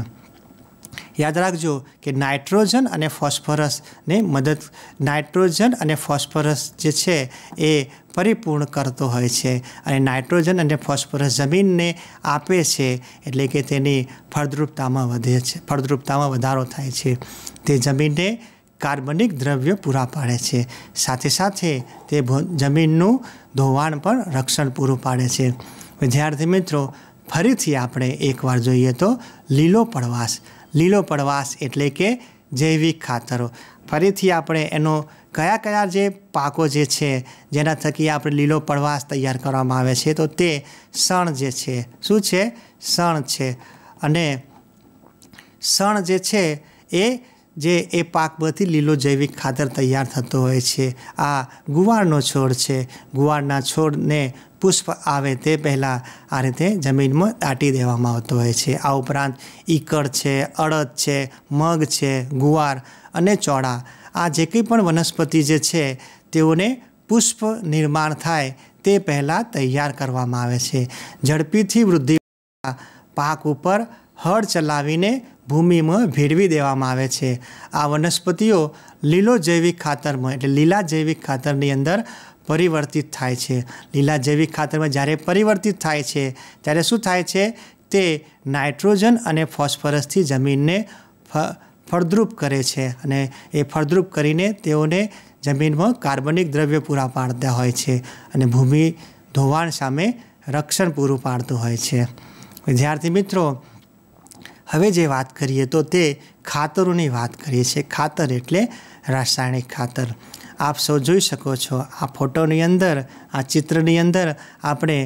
યાદ રાખજો કે નાઇટ્રોજન અને ફોસ્ફરસને મદદ નાઇટ્રોજન અને ફોસ્ફરસ જે છે એ પરિપૂર્ણ કરતો હોય છે અને નાઇટ્રોજન અને ફોસ્ફરસ જમીનને આપે છે એટલે કે તેની ફળદ્રુપતામાં વધે છે ફળદ્રુપતામાં વધારો થાય છે તે જમીનને કાર્બનિક દ્રવ્ય પૂરા પાડે છે સાથે સાથે તે જમીનનું ધોવાણ પણ રક્ષણ પૂરું પાડે છે વિદ્યાર્થી મિત્રો ફરીથી આપણે એકવાર જોઈએ તો લીલો પડવાશ લીલો પડવાશ એટલે કે જૈવિક ખાતરો ફરીથી આપણે એનો કયા કયા જે પાકો જે છે જેના થકી આપણે લીલો પડવાશ તૈયાર કરવામાં આવે છે તો તે સણ જે છે શું છે સણ છે અને સણ જે છે એ જે એ પાકમાંથી લીલો જૈવિક ખાતર તૈયાર થતો હોય છે આ ગુવારનો છોડ છે ગુવારના છોડને પુષ્પ આવે તે પહેલાં આ રીતે જમીનમાં દાટી દેવામાં આવતો હોય છે આ ઉપરાંત ઈકડ છે અડદ છે મગ છે ગુવાર અને ચોળા આ જે કંઈ પણ વનસ્પતિ જે છે તેઓને પુષ્પ નિર્માણ થાય તે પહેલાં તૈયાર કરવામાં આવે છે ઝડપીથી વૃદ્ધિ પાક ઉપર હળ ચલાવીને ભૂમિમાં ભેળવી દેવામાં આવે છે આ વનસ્પતિઓ લીલો જૈવિક ખાતરમાં એટલે લીલા જૈવિક ખાતરની અંદર પરિવર્તિત થાય છે લીલા જૈવિક ખાતરમાં જ્યારે પરિવર્તિત થાય છે ત્યારે શું થાય છે તે નાઇટ્રોજન અને ફોસ્ફરસથી જમીનને ફળદ્રુપ કરે છે અને એ ફળદ્રુપ કરીને તેઓને જમીનમાં કાર્બનિક દ્રવ્ય પૂરા પાડતા હોય છે અને ભૂમિ ધોવાણ સામે રક્ષણ પૂરું પાડતું હોય છે વિદ્યાર્થી મિત્રો હવે જે વાત કરીએ તો તે ખાતરોની વાત કરીએ છીએ ખાતર એટલે રાસાયણિક ખાતર આપ સૌ જોઈ શકો છો આ ફોટોની અંદર આ ચિત્રની અંદર આપણે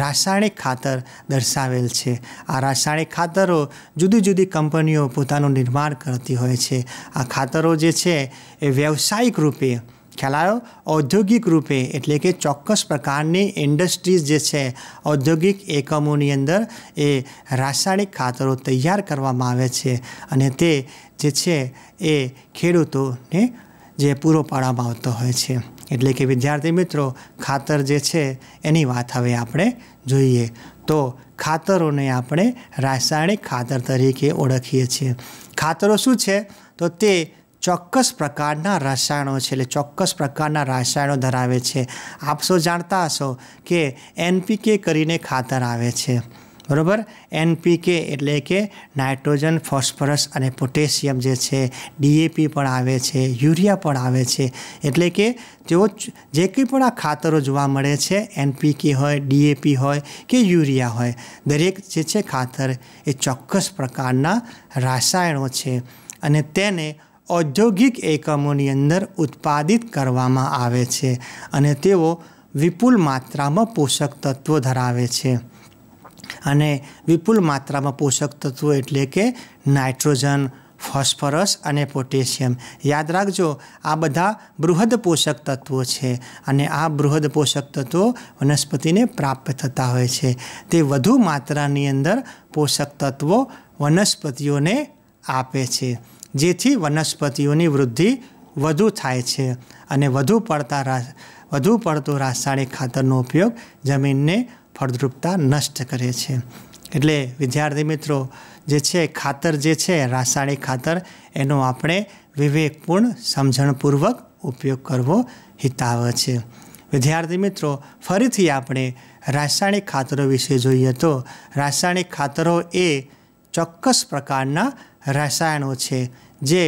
રાસાયણિક ખાતર દર્શાવેલ છે આ રાસાયણિક ખાતરો જુદી જુદી કંપનીઓ પોતાનું નિર્માણ કરતી હોય છે આ ખાતરો જે છે એ વ્યવસાયિક રૂપે ખ્યાલ આવ્યો ઔદ્યોગિક રૂપે એટલે કે ચોક્કસ પ્રકારની ઇન્ડસ્ટ્રીઝ જે છે ઔદ્યોગિક એકમોની અંદર એ રાસાયણિક ખાતરો તૈયાર કરવામાં આવે છે અને તે જે છે એ ખેડૂતોને જે પૂરો પાડવામાં આવતો હોય છે એટલે કે વિદ્યાર્થી મિત્રો ખાતર જે છે એની વાત હવે આપણે જોઈએ તો ખાતરોને આપણે રાસાયણિક ખાતર તરીકે ઓળખીએ છીએ ખાતરો શું છે તો તે ચોક્કસ પ્રકારના રસાયણો છે એટલે ચોક્કસ પ્રકારના રસાયણો ધરાવે છે આપ સૌ જાણતા હશો કે એનપીકે કરીને ખાતર આવે છે બરાબર એનપીકે એટલે કે નાઇટ્રોજન ફોસ્ફરસ અને પોટેશિયમ જે છે ડીએપી પણ આવે છે યુરિયા પણ આવે છે એટલે કે તેઓ જે કંઈ પણ આ ખાતરો જોવા મળે છે એનપીકે હોય ડીએપી હોય કે યુરિયા હોય દરેક જે છે ખાતર એ ચોક્કસ પ્રકારના રાસાયણો છે અને તેને ઔદ્યોગિક એકમોની અંદર ઉત્પાદિત કરવામાં આવે છે અને તેઓ વિપુલ માત્રામાં પોષક તત્વો ધરાવે છે અને વિપુલ માત્રામાં પોષક તત્વો એટલે કે નાઇટ્રોજન ફોસ્ફરસ અને પોટેશિયમ યાદ રાખજો આ બધા બૃહદ પોષક તત્વો છે અને આ બૃહદ પોષક તત્વો વનસ્પતિને પ્રાપ્ત થતા હોય છે તે વધુ માત્રાની અંદર પોષક તત્વો વનસ્પતિઓને આપે છે જેથી વનસ્પતિઓની વૃદ્ધિ વધુ થાય છે અને વધુ પડતા વધુ પડતો રાસાયણિક ખાતરનો ઉપયોગ જમીનને ફળદ્રુપતા નષ્ટ કરે છે એટલે વિદ્યાર્થી મિત્રો જે છે ખાતર જે છે રાસાયણિક ખાતર એનો આપણે વિવેકપૂર્ણ સમજણપૂર્વક ઉપયોગ કરવો હિતાવ છે વિદ્યાર્થી મિત્રો ફરીથી આપણે રાસાયણિક ખાતરો વિશે જોઈએ તો રાસાયણિક ખાતરો એ ચોક્કસ પ્રકારના રસાયણો છે જે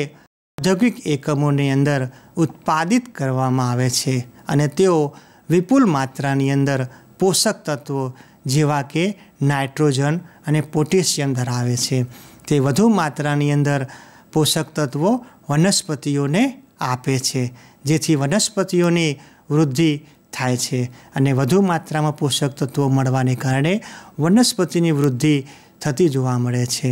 ઔદ્યોગિક એકમોની અંદર ઉત્પાદિત કરવામાં આવે છે અને તેઓ વિપુલ માત્રાની અંદર પોષક તત્વો જેવા કે નાઇટ્રોજન અને પોટેશિયમ ધરાવે છે તે વધુ માત્રાની અંદર પોષક તત્વો વનસ્પતિઓને આપે છે જેથી વનસ્પતિઓની વૃદ્ધિ થાય છે અને વધુ માત્રામાં પોષક તત્વો મળવાને કારણે વનસ્પતિની વૃદ્ધિ થતી જોવા મળે છે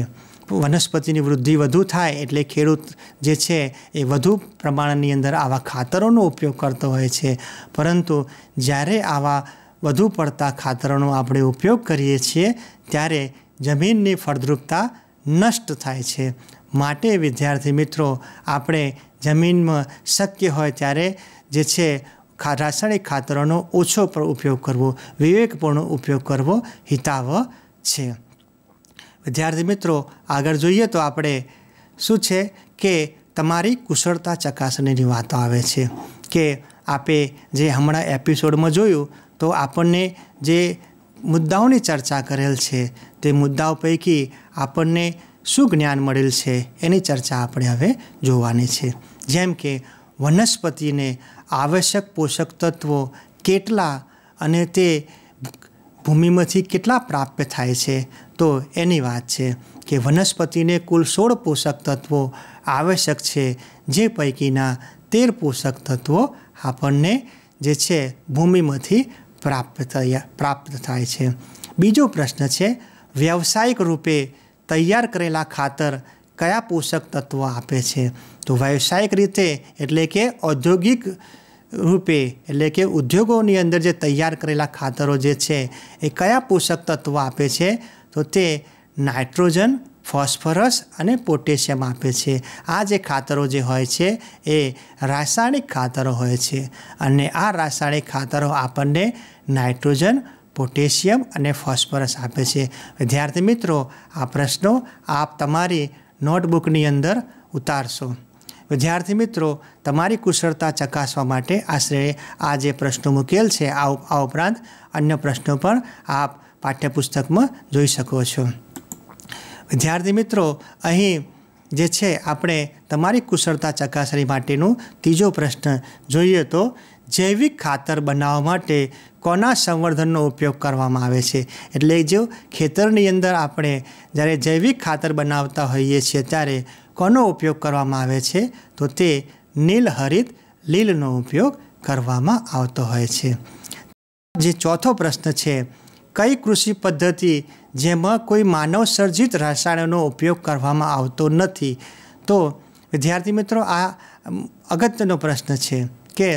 વનસ્પતિની વૃદ્ધિ વધુ થાય એટલે ખેડૂત જે છે એ વધુ પ્રમાણની અંદર આવા ખાતરોનો ઉપયોગ કરતો હોય છે પરંતુ જ્યારે આવા વધુ પડતા ખાતરોનો આપણે ઉપયોગ કરીએ છીએ ત્યારે જમીનની ફળદ્રુપતા નષ્ટ થાય છે માટે વિદ્યાર્થી મિત્રો આપણે જમીનમાં શક્ય હોય ત્યારે જે છે રાસાયણિક ખાતરોનો ઓછો ઉપયોગ કરવો વિવેકપૂર્ણ ઉપયોગ કરવો હિતાવહ છે વિદ્યાર્થી મિત્રો આગળ જોઈએ તો આપણે શું છે કે તમારી કુશળતા ચકાસણીની વાતો આવે છે કે આપે જે હમણાં એપિસોડમાં જોયું તો આપણને જે મુદ્દાઓની ચર્ચા કરેલ છે તે મુદ્દાઓ પૈકી આપણને શું જ્ઞાન મળેલ છે એની ચર્ચા આપણે હવે જોવાની છે જેમ કે વનસ્પતિને આવશ્યક પોષક તત્વો કેટલા અને તે ભૂમિમાંથી કેટલા પ્રાપ્ત થાય છે તો એની વાત છે કે વનસ્પતિને કુલ સોળ પોષક તત્વો આવશ્યક છે જે પૈકીના તેર પોષક તત્વો આપણને જે છે ભૂમિમાંથી પ્રાપ્ત પ્રાપ્ત થાય છે બીજો પ્રશ્ન છે વ્યવસાયિક રૂપે તૈયાર કરેલા ખાતર કયા પોષક તત્વો આપે છે તો વ્યવસાયિક રીતે એટલે કે ઔદ્યોગિક રૂપે એટલે કે ઉદ્યોગોની અંદર જે તૈયાર કરેલા ખાતરો જે છે એ કયા પોષક તત્વો આપે છે તો તે નાઇટ્રોજન ફોસ્ફરસ અને પોટેશિયમ આપે છે આ જે ખાતરો જે હોય છે એ રાસાયણિક ખાતરો હોય છે અને આ રાસાયણિક ખાતરો આપણને નાઇટ્રોજન પોટેશિયમ અને ફોસ્ફરસ આપે છે વિદ્યાર્થી મિત્રો આ પ્રશ્નો આપ તમારી નોટબુકની અંદર ઉતારશો વિદ્યાર્થી મિત્રો તમારી કુશળતા ચકાસવા માટે આશરે આ જે પ્રશ્નો મૂકેલ છે આ ઉપરાંત અન્ય પ્રશ્નો પણ આપ પાઠ્યપુસ્તકમાં જોઈ શકો છો વિદ્યાર્થી મિત્રો અહીં જે છે આપણે તમારી કુશળતા ચકાસણી માટેનો ત્રીજો પ્રશ્ન જોઈએ તો જૈવિક ખાતર બનાવવા માટે કોના સંવર્ધનનો ઉપયોગ કરવામાં આવે છે એટલે જો ખેતરની અંદર આપણે જ્યારે જૈવિક ખાતર બનાવતા હોઈએ છીએ ત્યારે કોનો ઉપયોગ કરવામાં આવે છે તો તે નીલહરિત લીલનો ઉપયોગ કરવામાં આવતો હોય છે જે ચોથો પ્રશ્ન છે કઈ કૃષિ પદ્ધતિ જેમાં કોઈ માનવ સર્જિત રસાયણોનો ઉપયોગ કરવામાં આવતો નથી તો વિદ્યાર્થી મિત્રો આ અગત્યનો પ્રશ્ન છે કે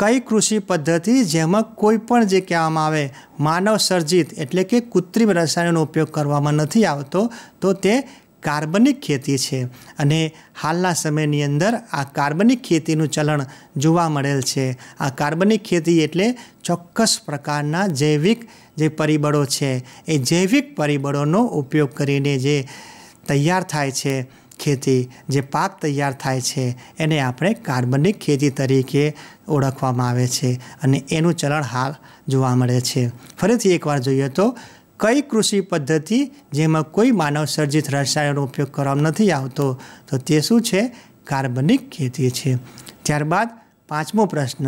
કઈ કૃષિ પદ્ધતિ જેમાં કોઈ પણ જે કહેવામાં આવે માનવ સર્જિત એટલે કે કૃત્રિમ રસાયણનો ઉપયોગ કરવામાં નથી આવતો તો તે કાર્બનિક ખેતી છે અને હાલના સમયની અંદર આ કાર્બનિક ખેતીનું ચલણ જોવા મળેલ છે આ કાર્બનિક ખેતી એટલે ચોક્કસ પ્રકારના જૈવિક જે પરિબળો છે એ જૈવિક પરિબળોનો ઉપયોગ કરીને જે તૈયાર થાય છે ખેતી જે પાક તૈયાર થાય છે એને આપણે કાર્બનિક ખેતી તરીકે ઓળખવામાં આવે છે અને એનું ચલણ હાલ જોવા મળે છે ફરીથી એકવાર જોઈએ તો કઈ કૃષિ પદ્ધતિ જેમાં કોઈ માનવ સર્જિત રસાયણનો ઉપયોગ કરવામાં નથી આવતો તો તે શું છે કાર્બનિક ખેતી છે ત્યારબાદ પાંચમો પ્રશ્ન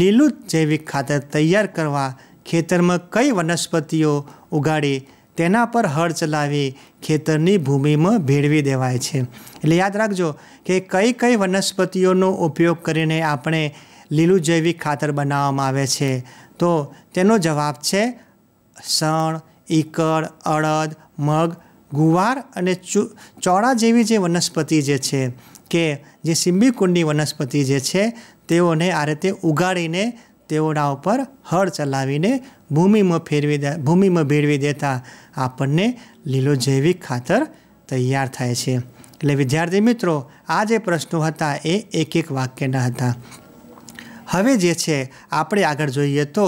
લીલું જૈવિક ખાતર તૈયાર કરવા ખેતરમાં કઈ વનસ્પતિઓ ઉગાડી તેના પર હળ ચલાવી ખેતરની ભૂમિમાં ભેળવી દેવાય છે એટલે યાદ રાખજો કે કઈ કઈ વનસ્પતિઓનો ઉપયોગ કરીને આપણે લીલું જૈવિક ખાતર બનાવવામાં આવે છે તો તેનો જવાબ છે સણ ઈકળ અડદ મગ ગુવાર અને ચોળા જેવી જે વનસ્પતિ જે છે કે જે કુંડની વનસ્પતિ જે છે તેઓને આ રીતે ઉગાડીને તેઓના ઉપર હળ ચલાવીને ભૂમિમાં ફેરવી દે ભૂમિમાં ભેળવી દેતા આપણને લીલો જૈવિક ખાતર તૈયાર થાય છે એટલે વિદ્યાર્થી મિત્રો આ જે પ્રશ્નો હતા એ એક એક વાક્યના હતા હવે જે છે આપણે આગળ જોઈએ તો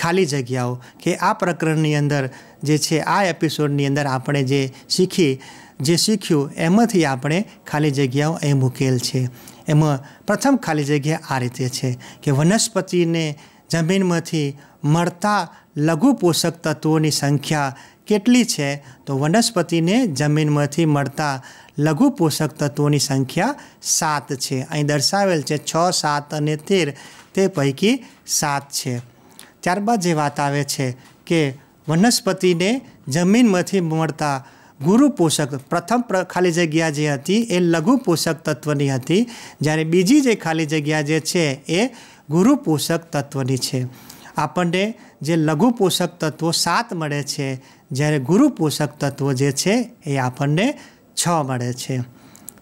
ખાલી જગ્યાઓ કે આ પ્રકરણની અંદર જે છે આ એપિસોડની અંદર આપણે જે શીખી જે શીખ્યું એમાંથી આપણે ખાલી જગ્યાઓ એ મૂકેલ છે એમાં પ્રથમ ખાલી જગ્યા આ રીતે છે કે વનસ્પતિને જમીનમાંથી મળતા લઘુ પોષક તત્વોની સંખ્યા કેટલી છે તો વનસ્પતિને જમીનમાંથી મળતા લઘુ પોષક તત્વોની સંખ્યા સાત છે અહીં દર્શાવેલ છે છ સાત અને તેર તે પૈકી સાત છે ત્યારબાદ જે વાત આવે છે કે વનસ્પતિને જમીનમાંથી મળતા ગુરુ પોષક પ્રથમ ખાલી જગ્યા જે હતી એ લઘુ પોષક તત્વની હતી જ્યારે બીજી જે ખાલી જગ્યા જે છે એ ગુરુ પોષક તત્વની છે આપણને જે લઘુ પોષક તત્વો સાત મળે છે જ્યારે ગુરુ પોષક તત્વો જે છે એ આપણને છ મળે છે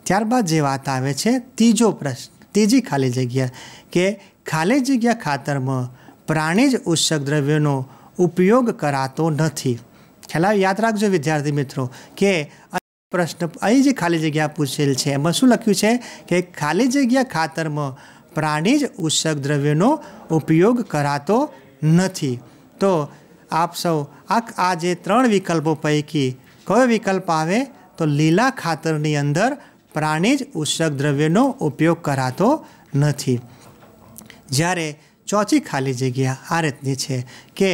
ત્યારબાદ જે વાત આવે છે ત્રીજો પ્રશ્ન ત્રીજી ખાલી જગ્યા કે ખાલી જગ્યા ખાતરમાં પ્રાણીજ ઉષક દ્રવ્યોનો ઉપયોગ કરાતો નથી ખ્યાલ યાદ રાખજો વિદ્યાર્થી મિત્રો કે પ્રશ્ન અહીં જે ખાલી જગ્યા પૂછેલ છે એમાં શું લખ્યું છે કે ખાલી જગ્યા ખાતરમાં પ્રાણીજ ઉષક દ્રવ્યોનો ઉપયોગ કરાતો નથી તો આપ સૌ આ જે ત્રણ વિકલ્પો પૈકી કયો વિકલ્પ આવે તો લીલા ખાતરની અંદર પ્રાણી જ ઉષક દ્રવ્યનો ઉપયોગ કરાતો નથી જ્યારે ચોથી ખાલી જગ્યા આ રીતની છે કે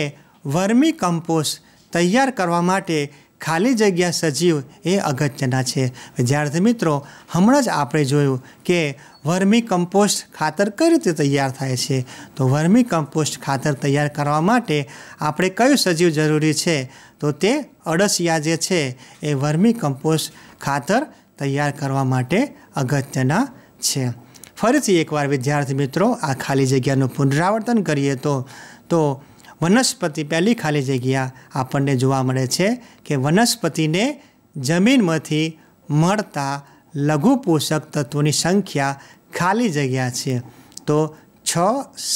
વર્મી કમ્પોસ્ટ તૈયાર કરવા માટે ખાલી જગ્યા સજીવ એ અગત્યના છે વિદ્યાર્થી મિત્રો હમણાં જ આપણે જોયું કે વર્મી કમ્પોસ્ટ ખાતર કઈ રીતે તૈયાર થાય છે તો વર્મી કમ્પોસ્ટ ખાતર તૈયાર કરવા માટે આપણે કયું સજીવ જરૂરી છે તો તે અળસિયા જે છે એ વર્મી કમ્પોસ્ટ ખાતર તૈયાર કરવા માટે અગત્યના છે ફરીથી એકવાર વિદ્યાર્થી મિત્રો આ ખાલી જગ્યાનું પુનરાવર્તન કરીએ તો તો વનસ્પતિ પહેલી ખાલી જગ્યા આપણને જોવા મળે છે કે વનસ્પતિને જમીનમાંથી મળતા લઘુ પોષક તત્વોની સંખ્યા ખાલી જગ્યા છે તો છ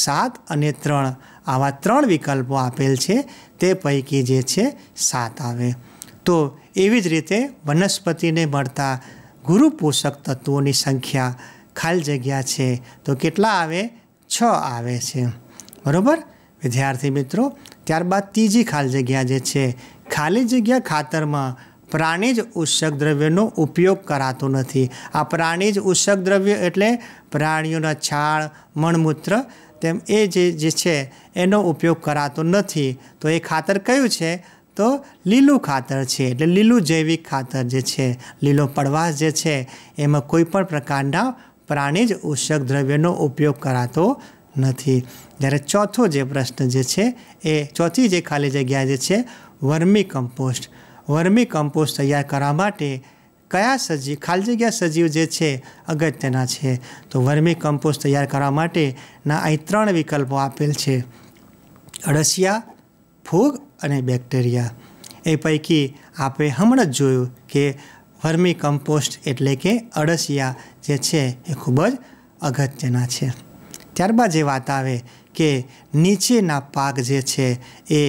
સાત અને ત્રણ આવા ત્રણ વિકલ્પો આપેલ છે તે પૈકી જે છે સાત આવે તો એવી જ રીતે વનસ્પતિને મળતા ગુરુ પોષક તત્વોની સંખ્યા ખાલી જગ્યા છે તો કેટલા આવે છ આવે છે બરાબર વિદ્યાર્થી મિત્રો ત્યારબાદ ત્રીજી ખાલી જગ્યા જે છે ખાલી જગ્યા ખાતરમાં પ્રાણીજ ઉષક દ્રવ્યનો ઉપયોગ કરાતો નથી આ પ્રાણી જ ઉષક દ્રવ્ય એટલે પ્રાણીઓના છાળ મણમૂત્ર તેમ એ જે જે છે એનો ઉપયોગ કરાતો નથી તો એ ખાતર કયું છે તો લીલું ખાતર છે એટલે લીલું જૈવિક ખાતર જે છે લીલો પડવાશ જે છે એમાં કોઈ પણ પ્રકારના પ્રાણી જ ઉષક દ્રવ્યનો ઉપયોગ કરાતો નથી જ્યારે ચોથો જે પ્રશ્ન જે છે એ ચોથી જે ખાલી જગ્યા જે છે વર્મી કમ્પોસ્ટ વર્મી કમ્પોસ્ટ તૈયાર કરવા માટે કયા સજીવ ખાલી જગ્યા સજીવ જે છે અગત્યના છે તો વર્મી કમ્પોસ્ટ તૈયાર કરવા માટેના અહીં ત્રણ વિકલ્પો આપેલ છે અળસિયા ફૂગ અને બેક્ટેરિયા એ પૈકી આપણે હમણાં જ જોયું કે વર્મી કમ્પોસ્ટ એટલે કે અળસિયા જે છે એ ખૂબ જ અગત્યના છે ત્યારબાદ જે વાત આવે કે નીચેના પાક જે છે એ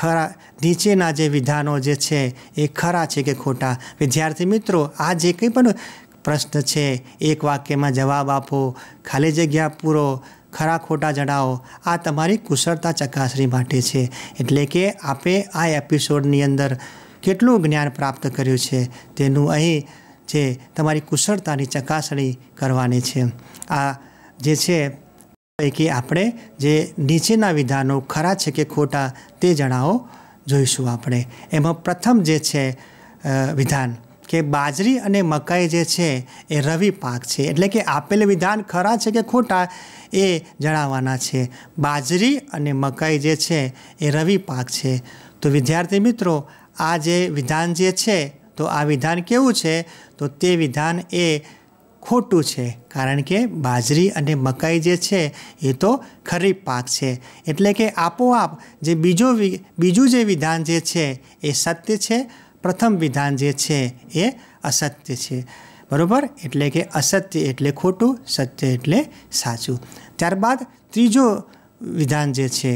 ખરા નીચેના જે વિધાનો જે છે એ ખરા છે કે ખોટા વિદ્યાર્થી મિત્રો આ જે કંઈ પણ પ્રશ્ન છે એક વાક્યમાં જવાબ આપો ખાલી જગ્યા પૂરો ખરા ખોટા જણાવો આ તમારી કુશળતા ચકાસણી માટે છે એટલે કે આપે આ એપિસોડની અંદર કેટલું જ્ઞાન પ્રાપ્ત કર્યું છે તેનું અહીં જે તમારી કુશળતાની ચકાસણી કરવાની છે આ જે છે પૈકી આપણે જે નીચેના વિધાનો ખરા છે કે ખોટા તે જણાવો જોઈશું આપણે એમાં પ્રથમ જે છે વિધાન કે બાજરી અને મકાઈ જે છે એ રવિ પાક છે એટલે કે આપેલ વિધાન ખરા છે કે ખોટા એ જણાવવાના છે બાજરી અને મકાઈ જે છે એ રવિ પાક છે તો વિદ્યાર્થી મિત્રો આ જે વિધાન જે છે તો આ વિધાન કેવું છે તો તે વિધાન એ ખોટું છે કારણ કે બાજરી અને મકાઈ જે છે એ તો ખરીફ પાક છે એટલે કે આપોઆપ જે બીજો બીજું જે વિધાન જે છે એ સત્ય છે પ્રથમ વિધાન જે છે એ અસત્ય છે બરાબર એટલે કે અસત્ય એટલે ખોટું સત્ય એટલે સાચું ત્યારબાદ ત્રીજો વિધાન જે છે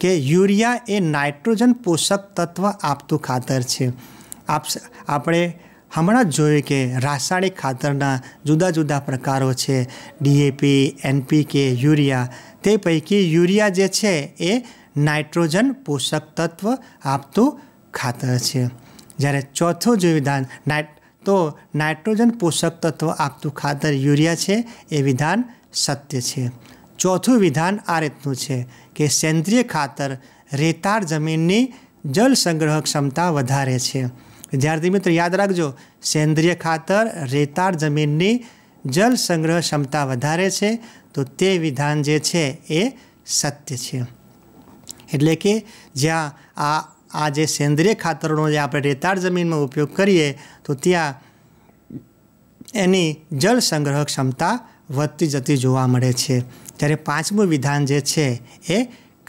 કે યુરિયા એ નાઇટ્રોજન પોષક તત્વ આપતું ખાતર છે આપ આપણે હમણાં જ જોયું કે રાસાયણિક ખાતરના જુદા જુદા પ્રકારો છે ડીએપી એનપીકે યુરિયા તે પૈકી યુરિયા જે છે એ નાઇટ્રોજન પોષક તત્વ આપતું ખાતર છે જ્યારે ચોથું જે વિધાન નાઇટ તો નાઇટ્રોજન પોષક તત્વ આપતું ખાતર યુરિયા છે એ વિધાન સત્ય છે ચોથું વિધાન આ રીતનું છે કે સેન્દ્રિય ખાતર રેતાળ જમીનની જળ સંગ્રહ ક્ષમતા વધારે છે વિદ્યાર્થી મિત્રો યાદ રાખજો સેન્દ્રિય ખાતર રેતાળ જમીનની જલ સંગ્રહ ક્ષમતા વધારે છે તો તે વિધાન જે છે એ સત્ય છે એટલે કે જ્યાં આ આ જે સેન્દ્રિય ખાતરોનો જે આપણે રેતાળ જમીનમાં ઉપયોગ કરીએ તો ત્યાં એની જળ સંગ્રહ ક્ષમતા વધતી જતી જોવા મળે છે ત્યારે પાંચમું વિધાન જે છે એ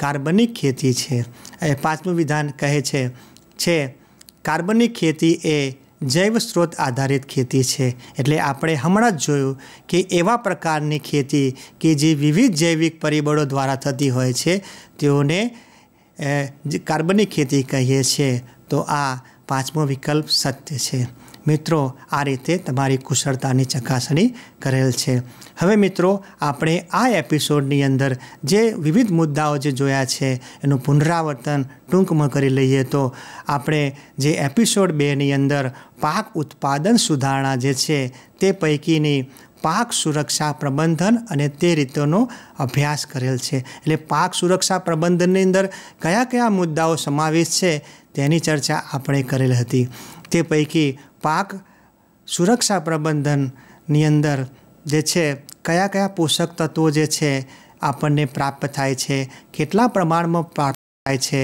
કાર્બનિક ખેતી છે એ પાંચમું વિધાન કહે છે છે કાર્બનિક ખેતી એ જૈવ સ્ત્રોત આધારિત ખેતી છે એટલે આપણે હમણાં જ જોયું કે એવા પ્રકારની ખેતી કે જે વિવિધ જૈવિક પરિબળો દ્વારા થતી હોય છે તેઓને કાર્બનિક ખેતી કહીએ છીએ તો આ પાંચમો વિકલ્પ સત્ય છે મિત્રો આ રીતે તમારી કુશળતાની ચકાસણી કરેલ છે હવે મિત્રો આપણે આ એપિસોડની અંદર જે વિવિધ મુદ્દાઓ જે જોયા છે એનું પુનરાવર્તન ટૂંકમાં કરી લઈએ તો આપણે જે એપિસોડ બેની અંદર પાક ઉત્પાદન સુધારણા જે છે તે પૈકીની પાક સુરક્ષા પ્રબંધન અને તે રીતોનો અભ્યાસ કરેલ છે એટલે પાક સુરક્ષા પ્રબંધનની અંદર કયા કયા મુદ્દાઓ સમાવેશ છે તેની ચર્ચા આપણે કરેલ હતી તે પૈકી પાક સુરક્ષા પ્રબંધનની અંદર જે છે કયા કયા પોષક તત્વો જે છે આપણને પ્રાપ્ત થાય છે કેટલા પ્રમાણમાં પ્રાપ્ત થાય છે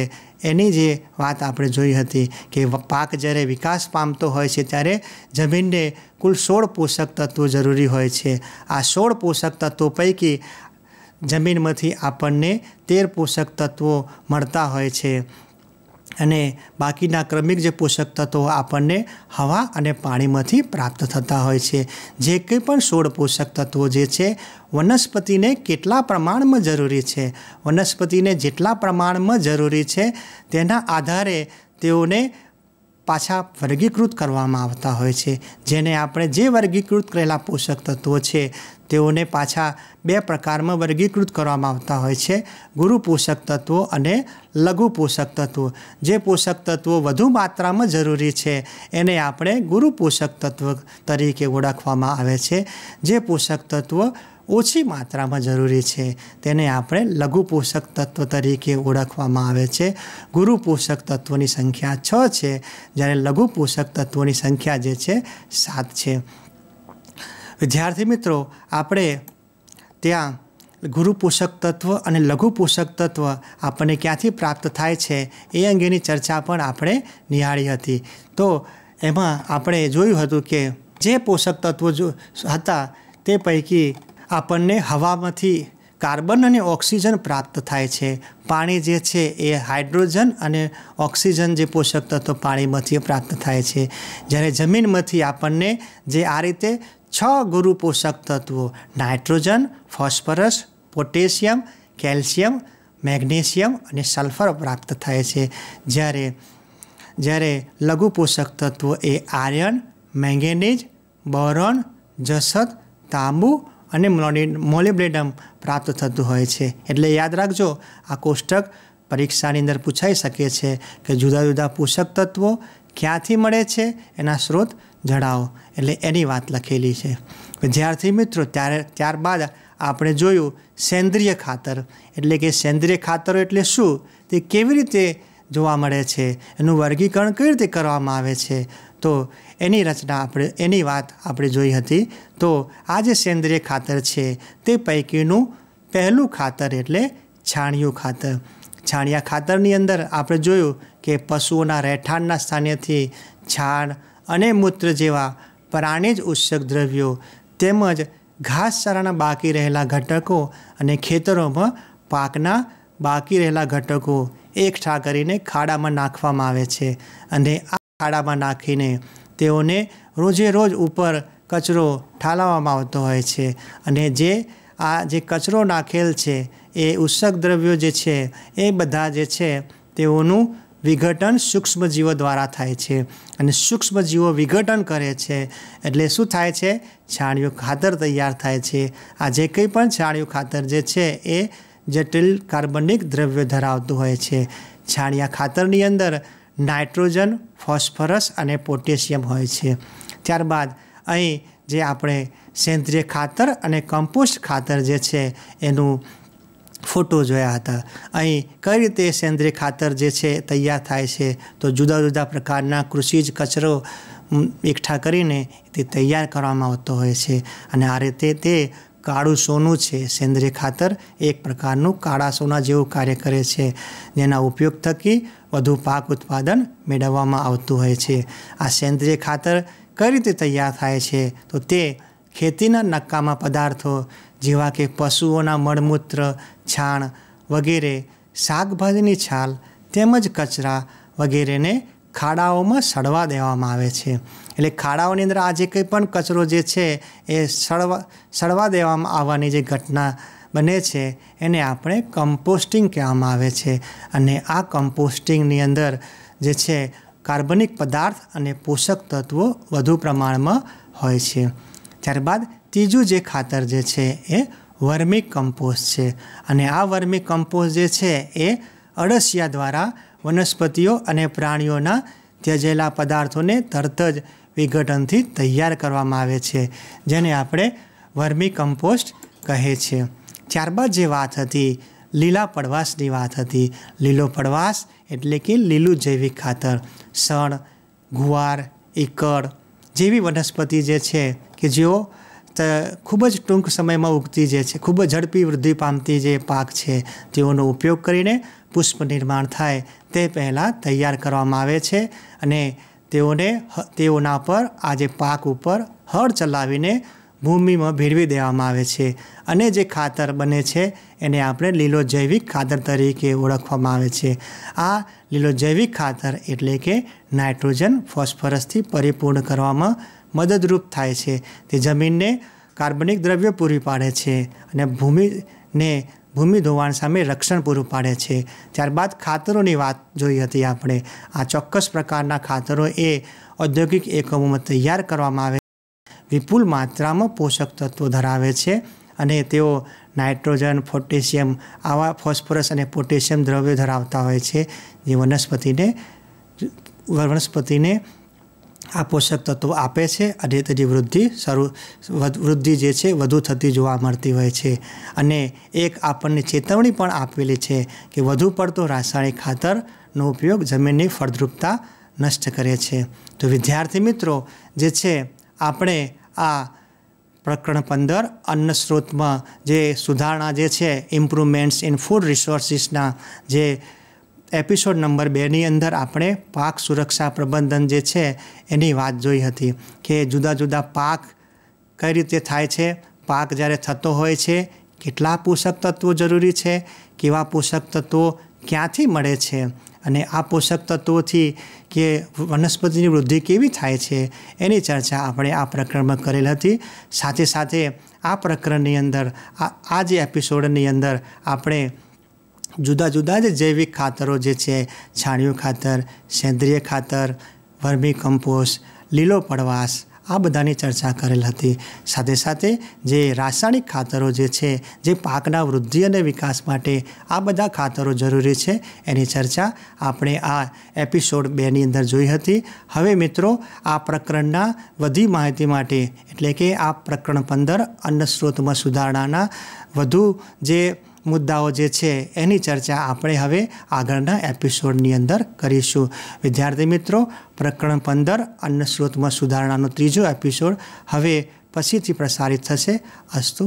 એની જે વાત આપણે જોઈ હતી કે પાક જ્યારે વિકાસ પામતો હોય છે ત્યારે જમીનને કુલ સોળ પોષક તત્વો જરૂરી હોય છે આ સોળ પોષક તત્વો પૈકી જમીનમાંથી આપણને તેર પોષક તત્વો મળતા હોય છે અને બાકીના ક્રમિક જે પોષક તત્વો આપણને હવા અને પાણીમાંથી પ્રાપ્ત થતા હોય છે જે કંઈ પણ સોળ પોષક તત્વો જે છે વનસ્પતિને કેટલા પ્રમાણમાં જરૂરી છે વનસ્પતિને જેટલા પ્રમાણમાં જરૂરી છે તેના આધારે તેઓને પાછા વર્ગીકૃત કરવામાં આવતા હોય છે જેને આપણે જે વર્ગીકૃત કરેલા પોષક તત્વો છે તેઓને પાછા બે પ્રકારમાં વર્ગીકૃત કરવામાં આવતા હોય છે ગુરુ પોષક તત્વો અને લઘુ પોષક તત્વો જે પોષક તત્વો વધુ માત્રામાં જરૂરી છે એને આપણે ગુરુ પોષક તત્વ તરીકે ઓળખવામાં આવે છે જે પોષક તત્વો ઓછી માત્રામાં જરૂરી છે તેને આપણે લઘુ પોષક તત્વ તરીકે ઓળખવામાં આવે છે ગુરુ પોષક તત્વોની સંખ્યા છ છે જ્યારે લઘુ પોષક તત્વોની સંખ્યા જે છે સાત છે વિદ્યાર્થી મિત્રો આપણે ત્યાં ગુરુ પોષક તત્વ અને લઘુ પોષક તત્વ આપણને ક્યાંથી પ્રાપ્ત થાય છે એ અંગેની ચર્ચા પણ આપણે નિહાળી હતી તો એમાં આપણે જોયું હતું કે જે પોષક તત્વો જો હતા તે પૈકી આપણને હવામાંથી કાર્બન અને ઓક્સિજન પ્રાપ્ત થાય છે પાણી જે છે એ હાઇડ્રોજન અને ઓક્સિજન જે પોષક તત્વો પાણીમાંથી પ્રાપ્ત થાય છે જ્યારે જમીનમાંથી આપણને જે આ રીતે છ ગુરુ પોષક તત્વો nitrogen phosphorus potassium calcium magnesium અને સલ્ફર પ્રાપ્ત થાય છે જ્યારે જ્યારે લઘુ પોષક તત્વો એ આયર્ન મેંગેનીઝ બોરોન જસત તાંબુ અને મોલિબ્લેડમ પ્રાપ્ત થતું હોય છે એટલે યાદ રાખજો આ કોષ્ટક પરીક્ષાની અંદર પૂછાઈ શકે છે કે જુદા જુદા પોષક તત્વો ક્યાંથી મળે છે એના સ્ત્રોત જણાવો એટલે એની વાત લખેલી છે વિદ્યાર્થી મિત્રો ત્યારે ત્યારબાદ આપણે જોયું સેન્દ્રિય ખાતર એટલે કે સેન્દ્રિય ખાતરો એટલે શું તે કેવી રીતે જોવા મળે છે એનું વર્ગીકરણ કઈ રીતે કરવામાં આવે છે તો એની રચના આપણે એની વાત આપણે જોઈ હતી તો આ જે સેન્દ્રિય ખાતર છે તે પૈકીનું પહેલું ખાતર એટલે છાણિયું ખાતર છાણિયા ખાતરની અંદર આપણે જોયું કે પશુઓના રહેઠાણના સ્થાનેથી છાણ અને મૂત્ર જેવા પરાણે જ ઉત્સક દ્રવ્યો તેમજ ઘાસચારાના બાકી રહેલા ઘટકો અને ખેતરોમાં પાકના બાકી રહેલા ઘટકો એકઠા કરીને ખાડામાં નાખવામાં આવે છે અને આ ખાડામાં નાખીને તેઓને રોજે રોજ ઉપર કચરો ઠાલવવામાં આવતો હોય છે અને જે આ જે કચરો નાખેલ છે એ ઉત્સક દ્રવ્યો જે છે એ બધા જે છે તેઓનું વિઘટન સૂક્ષ્મજીવો દ્વારા થાય છે અને સૂક્ષ્મજીવો વિઘટન કરે છે એટલે શું થાય છે છાણિયું ખાતર તૈયાર થાય છે આ જે કંઈ પણ છાણિયું ખાતર જે છે એ જટિલ કાર્બનિક દ્રવ્ય ધરાવતું હોય છે છાણિયા ખાતરની અંદર નાઇટ્રોજન ફોસ્ફરસ અને પોટેશિયમ હોય છે ત્યારબાદ અહીં જે આપણે સેન્દ્રિય ખાતર અને કમ્પોસ્ટ ખાતર જે છે એનું ફોટો જોયા હતા અહીં કઈ રીતે સેન્દ્રિય ખાતર જે છે તૈયાર થાય છે તો જુદા જુદા પ્રકારના કૃષિ જ કચરો એકઠા કરીને તે તૈયાર કરવામાં આવતો હોય છે અને આ રીતે તે કાળું સોનું છે સેન્દ્રિય ખાતર એક પ્રકારનું કાળા સોના જેવું કાર્ય કરે છે જેના ઉપયોગ થકી વધુ પાક ઉત્પાદન મેળવવામાં આવતું હોય છે આ સેન્દ્રિય ખાતર કઈ રીતે તૈયાર થાય છે તો તે ખેતીના નકામા પદાર્થો જેવા કે પશુઓના મળમૂત્ર છાણ વગેરે શાકભાજીની છાલ તેમજ કચરા વગેરેને ખાડાઓમાં સડવા દેવામાં આવે છે એટલે ખાડાઓની અંદર આ જે કંઈ પણ કચરો જે છે એ સળવા સડવા દેવામાં આવવાની જે ઘટના બને છે એને આપણે કમ્પોસ્ટિંગ કહેવામાં આવે છે અને આ કમ્પોસ્ટિંગની અંદર જે છે કાર્બનિક પદાર્થ અને પોષક તત્વો વધુ પ્રમાણમાં હોય છે ત્યારબાદ ત્રીજું જે ખાતર જે છે એ વર્મી કમ્પોસ્ટ છે અને આ વર્મી કમ્પોસ્ટ જે છે એ અળસિયા દ્વારા વનસ્પતિઓ અને પ્રાણીઓના ત્યજેલા પદાર્થોને તરત જ વિઘટનથી તૈયાર કરવામાં આવે છે જેને આપણે વર્મી કમ્પોસ્ટ કહે છે ત્યારબાદ જે વાત હતી લીલા પડવાશની વાત હતી લીલો પડવાશ એટલે કે લીલું જૈવિક ખાતર સણ ગુવાર એકળ જેવી વનસ્પતિ જે છે કે જેઓ ખૂબ જ ટૂંક સમયમાં ઉગતી જે છે ખૂબ જ ઝડપી વૃદ્ધિ પામતી જે પાક છે તેઓનો ઉપયોગ કરીને પુષ્પ નિર્માણ થાય તે પહેલાં તૈયાર કરવામાં આવે છે અને તેઓને તેઓના પર આ જે પાક ઉપર હળ ચલાવીને ભૂમિમાં ભેળવી દેવામાં આવે છે અને જે ખાતર બને છે એને આપણે લીલો જૈવિક ખાતર તરીકે ઓળખવામાં આવે છે આ લીલો જૈવિક ખાતર એટલે કે નાઇટ્રોજન ફોસ્ફરસથી પરિપૂર્ણ કરવામાં મદદરૂપ થાય છે તે જમીનને કાર્બનિક દ્રવ્ય પૂરી પાડે છે અને ભૂમિને ભૂમિ ધોવાણ સામે રક્ષણ પૂરું પાડે છે ત્યારબાદ ખાતરોની વાત જોઈ હતી આપણે આ ચોક્કસ પ્રકારના ખાતરો એ ઔદ્યોગિક એકમોમાં તૈયાર કરવામાં આવે વિપુલ માત્રામાં પોષક તત્વો ધરાવે છે અને તેઓ નાઇટ્રોજન પોટેશિયમ આવા ફોસ્ફરસ અને પોટેશિયમ દ્રવ્યો ધરાવતા હોય છે જે વનસ્પતિને વનસ્પતિને આ પોષક તત્વો આપે છે અને તેની વૃદ્ધિ શરૂ વૃદ્ધિ જે છે વધુ થતી જોવા મળતી હોય છે અને એક આપણને ચેતવણી પણ આપેલી છે કે વધુ પડતો રાસાયણિક ખાતરનો ઉપયોગ જમીનની ફળદ્રુપતા નષ્ટ કરે છે તો વિદ્યાર્થી મિત્રો જે છે આપણે આ પ્રકરણ પંદર અન્ન સ્ત્રોતમાં જે સુધારણા જે છે ઇમ્પ્રુવમેન્ટ્સ ઇન ફૂડ રિસોર્સિસના જે એપિસોડ નંબર બેની અંદર આપણે પાક સુરક્ષા પ્રબંધન જે છે એની વાત જોઈ હતી કે જુદા જુદા પાક કઈ રીતે થાય છે પાક જ્યારે થતો હોય છે કેટલા પોષક તત્વો જરૂરી છે કેવા પોષક તત્વો ક્યાંથી મળે છે અને આ પોષક તત્વોથી કે વનસ્પતિની વૃદ્ધિ કેવી થાય છે એની ચર્ચા આપણે આ પ્રકરણમાં કરેલ હતી સાથે સાથે આ પ્રકરણની અંદર આ આ જે એપિસોડની અંદર આપણે જુદા જુદા જે જૈવિક ખાતરો જે છે છાણિયો ખાતર સेंद्रिय ખાતર વર્મી કમ્પોસ્ટ લીલો પડવાસ આ બધાની ચર્ચા કરેલ હતી સાથે સાથે જે રાસાયણિક ખાતરો જે છે જે પાકના વૃદ્ધિ અને વિકાસ માટે આ બધા ખાતરો જરૂરી છે એની ચર્ચા આપણે આ એપિસોડ 2 ની અંદર જોઈ હતી હવે મિત્રો આ प्रकरणના વધુ માહિતી માટે એટલે કે આ प्रकरण 15 અન્ન સ્ત્રોતમાં સુધારણાના વધુ જે મુદ્દાઓ જે છે એની ચર્ચા આપણે હવે આગળના એપિસોડની અંદર કરીશું વિદ્યાર્થી મિત્રો પ્રકરણ પંદર અન્ન સ્ત્રોતમાં સુધારણાનો ત્રીજો એપિસોડ હવે પછીથી પ્રસારિત થશે અસ્તુ